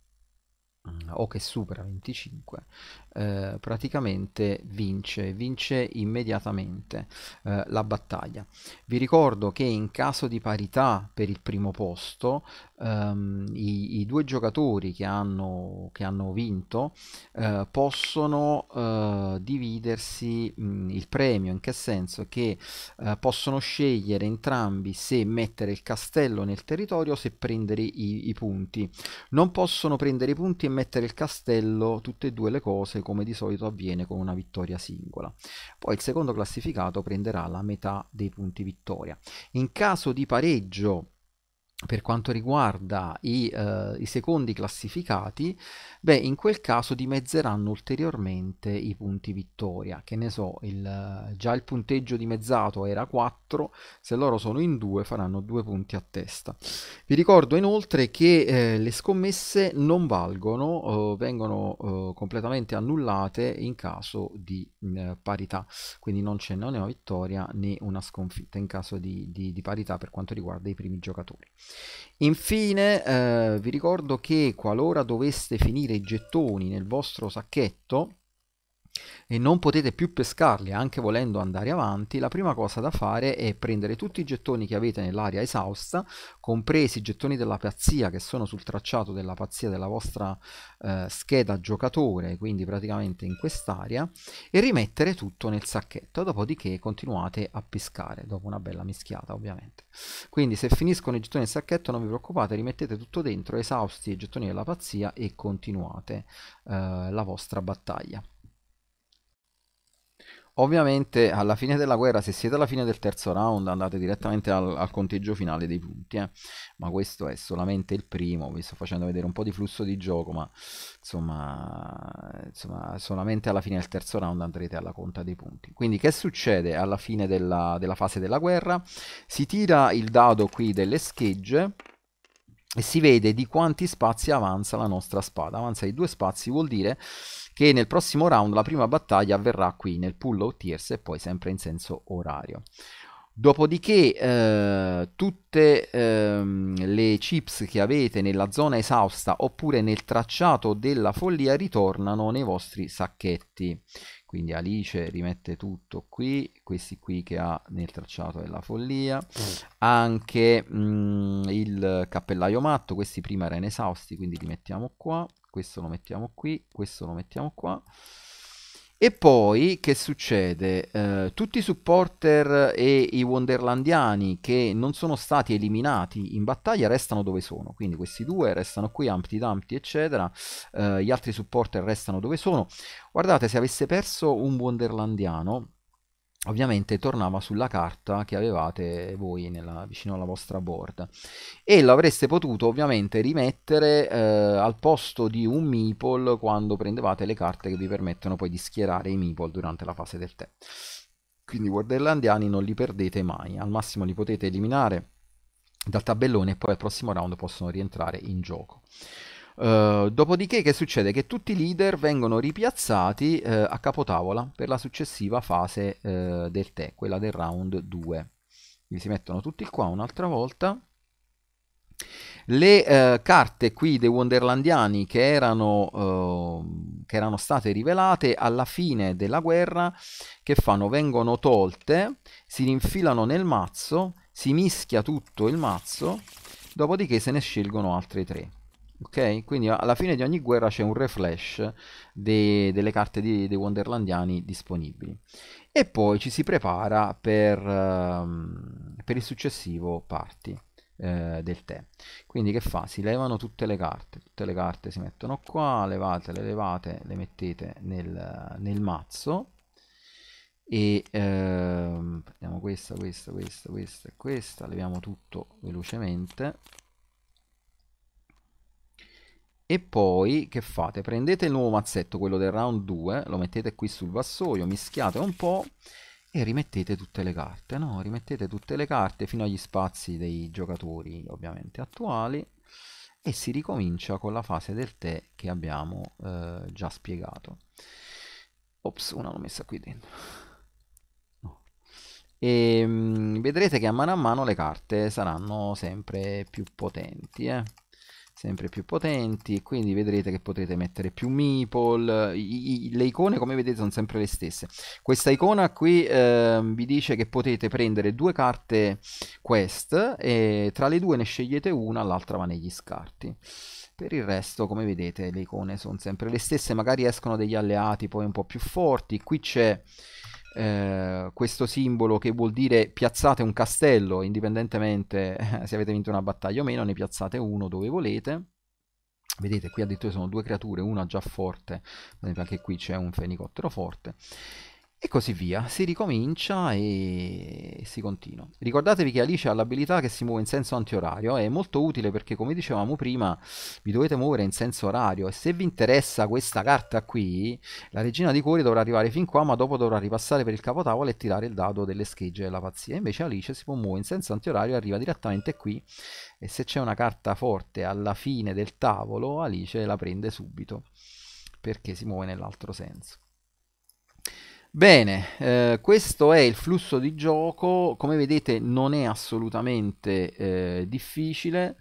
mm, o che supera 25 eh, praticamente vince, vince immediatamente eh, la battaglia. Vi ricordo che in caso di parità per il primo posto um, i, i, due giocatori che hanno, che hanno vinto uh, possono uh, dividersi mh, mm, il premio, in che senso? Che uh, possono scegliere entrambi se mettere il castello nel territorio o se prendere i, i, punti. Non possono prendere i punti e mettere il castello, tutte e due le cose come di solito avviene con una vittoria singola. Poi il secondo classificato prenderà la metà dei punti vittoria. In caso di pareggio per quanto riguarda i, uh, i, secondi classificati, beh, in quel caso dimezzeranno ulteriormente i punti vittoria. Che ne so, il, già il punteggio dimezzato era 4, se loro sono in 2 faranno 2 punti a testa. Vi ricordo inoltre che eh, le scommesse non valgono, eh, vengono eh, completamente annullate in caso di mm, parità, quindi non c'è né una vittoria né una sconfitta in caso di, di, di parità per quanto riguarda i primi giocatori. Infine eh, vi ricordo che qualora doveste finire i gettoni nel vostro sacchetto e non potete più pescarli anche volendo andare avanti, la prima cosa da fare è prendere tutti i gettoni che avete nell'area esausta, compresi i gettoni della pazzia che sono sul tracciato della pazzia della vostra eh, scheda giocatore, quindi praticamente in quest'area, e rimettere tutto nel sacchetto, dopodiché continuate a pescare, dopo una bella mischiata ovviamente. Quindi se finiscono i gettoni nel sacchetto non vi preoccupate, rimettete tutto dentro, esausti i gettoni della pazzia e continuate eh, la vostra battaglia. Ovviamente alla fine della guerra, se siete alla fine del terzo round, andate direttamente al, al conteggio finale dei punti, eh. ma questo è solamente il primo, vi sto facendo vedere un po' di flusso di gioco, ma insomma, insomma solamente alla fine del terzo round andrete alla conta dei punti. Quindi che succede alla fine della, della fase della guerra? Si tira il dado qui delle schegge, e si vede di quanti spazi avanza la nostra spada. Avanza di due spazi vuol dire che nel prossimo round la prima battaglia avverrà qui nel pull of tiers e poi sempre in senso orario. Dopodiché eh, tutte ehm, le chips che avete nella zona esausta oppure nel tracciato della follia ritornano nei vostri sacchetti quindi Alice rimette tutto qui, questi qui che ha nel tracciato della follia, anche mh, mm, il cappellaio matto, questi prima erano esausti, quindi li mettiamo qua, questo lo mettiamo qui, questo lo mettiamo qua, e poi che succede? Eh, tutti i supporter e i wonderlandiani che non sono stati eliminati in battaglia restano dove sono, quindi questi due restano qui, Ampti Dumpty eccetera, eh, gli altri supporter restano dove sono. Guardate, se avesse perso un wonderlandiano ovviamente tornava sulla carta che avevate voi nella, vicino alla vostra board e l'avreste potuto ovviamente rimettere eh, al posto di un meeple quando prendevate le carte che vi permettono poi di schierare i meeple durante la fase del tè quindi i Borderlandiani non li perdete mai al massimo li potete eliminare dal tabellone e poi al prossimo round possono rientrare in gioco eh, dopodiché che succede? Che tutti i leader vengono ripiazzati uh, a capotavola per la successiva fase uh, del tè, quella del round 2. Quindi si mettono tutti qua un'altra volta. Le carte qui dei Wonderlandiani che erano, che erano state rivelate alla fine della guerra, che fanno? Vengono tolte, si rinfilano nel mazzo, si mischia tutto il mazzo, dopodiché se ne scelgono altre tre ok? Quindi alla fine di ogni guerra c'è un refresh dei, delle carte di, dei Wonderlandiani disponibili. E poi ci si prepara per, um, per il successivo party eh, del tè. Quindi che fa? Si levano tutte le carte, tutte le carte si mettono qua, levate, le levate, le mettete nel, nel mazzo e ehm, prendiamo questa, questa, questa, questa questa, leviamo tutto velocemente e poi che fate? Prendete il nuovo mazzetto, quello del round 2, lo mettete qui sul vassoio, mischiate un po' e rimettete tutte le carte, no? Rimettete tutte le carte fino agli spazi dei giocatori ovviamente attuali e si ricomincia con la fase del tè che abbiamo eh, già spiegato. Ops, una l'ho messa qui dentro. No. E, ehm, vedrete che a mano a mano le carte saranno sempre più potenti, eh? sempre più potenti quindi vedrete che potrete mettere più meeple i, i, le icone come vedete sono sempre le stesse questa icona qui eh, vi dice che potete prendere due carte quest e tra le due ne scegliete una l'altra va negli scarti per il resto, come vedete, le icone sono sempre le stesse, magari escono degli alleati poi un po' più forti. Qui c'è eh, questo simbolo che vuol dire piazzate un castello, indipendentemente <laughs> se avete vinto una battaglia o meno, ne piazzate uno dove volete. Vedete qui addirittura sono due creature, una già forte, anche qui c'è un fenicottero forte. E così via, si ricomincia e si continua. Ricordatevi che Alice ha l'abilità che si muove in senso antiorario, è molto utile perché come dicevamo prima vi dovete muovere in senso orario e se vi interessa questa carta qui, la regina di cuori dovrà arrivare fin qua ma dopo dovrà ripassare per il capotavola e tirare il dado delle schegge della pazzia. Invece Alice si può muovere in senso antiorario e arriva direttamente qui e se c'è una carta forte alla fine del tavolo Alice la prende subito perché si muove nell'altro senso. Bene, eh, questo è il flusso di gioco, come vedete non è assolutamente eh, difficile,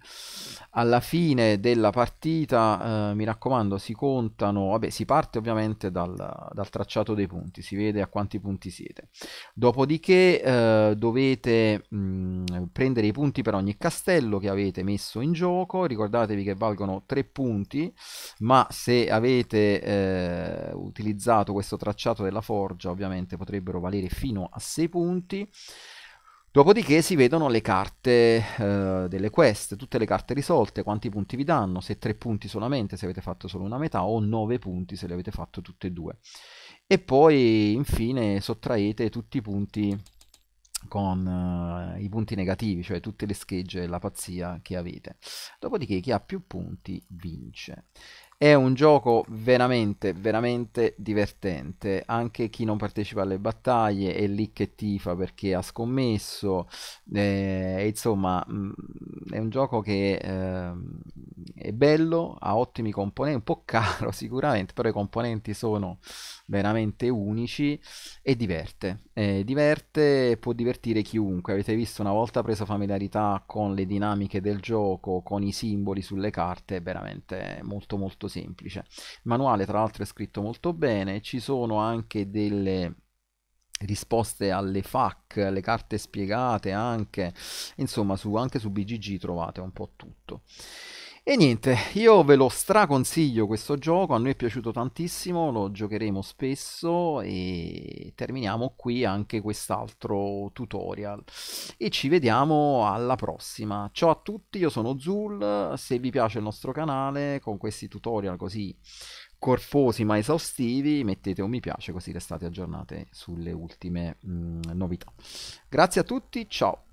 alla fine della partita, eh, mi raccomando, si contano, vabbè, si parte ovviamente dal, dal, tracciato dei punti, si vede a quanti punti siete. Dopodiché eh, dovete mh, mm, prendere i punti per ogni castello che avete messo in gioco, ricordatevi che valgono 3 punti, ma se avete eh, utilizzato questo tracciato della forgia ovviamente potrebbero valere fino a 6 punti. Dopodiché si vedono le carte eh, delle quest, tutte le carte risolte, quanti punti vi danno, se 3 punti solamente se avete fatto solo una metà o 9 punti se le avete fatto tutte e due. E poi infine sottraete tutti i punti con eh, i punti negativi, cioè tutte le schegge e la pazzia che avete. Dopodiché chi ha più punti vince. È un gioco veramente, veramente divertente. Anche chi non partecipa alle battaglie è lì che tifa perché ha scommesso. Eh, insomma, mh, mm, è un gioco che eh, è bello, ha ottimi componenti, un po' <laughs> caro sicuramente, però i componenti sono veramente unici e diverte. Eh, diverte può divertire chiunque. Avete visto una volta preso familiarità con le dinamiche del gioco, con i simboli sulle carte, è veramente molto molto semplice. Il manuale tra l'altro è scritto molto bene, ci sono anche delle risposte alle FAC, le carte spiegate anche, insomma su, anche su BGG trovate un po' tutto. E niente, io ve lo straconsiglio questo gioco, a noi è piaciuto tantissimo, lo giocheremo spesso e terminiamo qui anche quest'altro tutorial. E ci vediamo alla prossima. Ciao a tutti, io sono Zul, se vi piace il nostro canale con questi tutorial così corfosi ma esaustivi, mettete un mi piace così restate aggiornate sulle ultime mh, mm, novità. Grazie a tutti, ciao!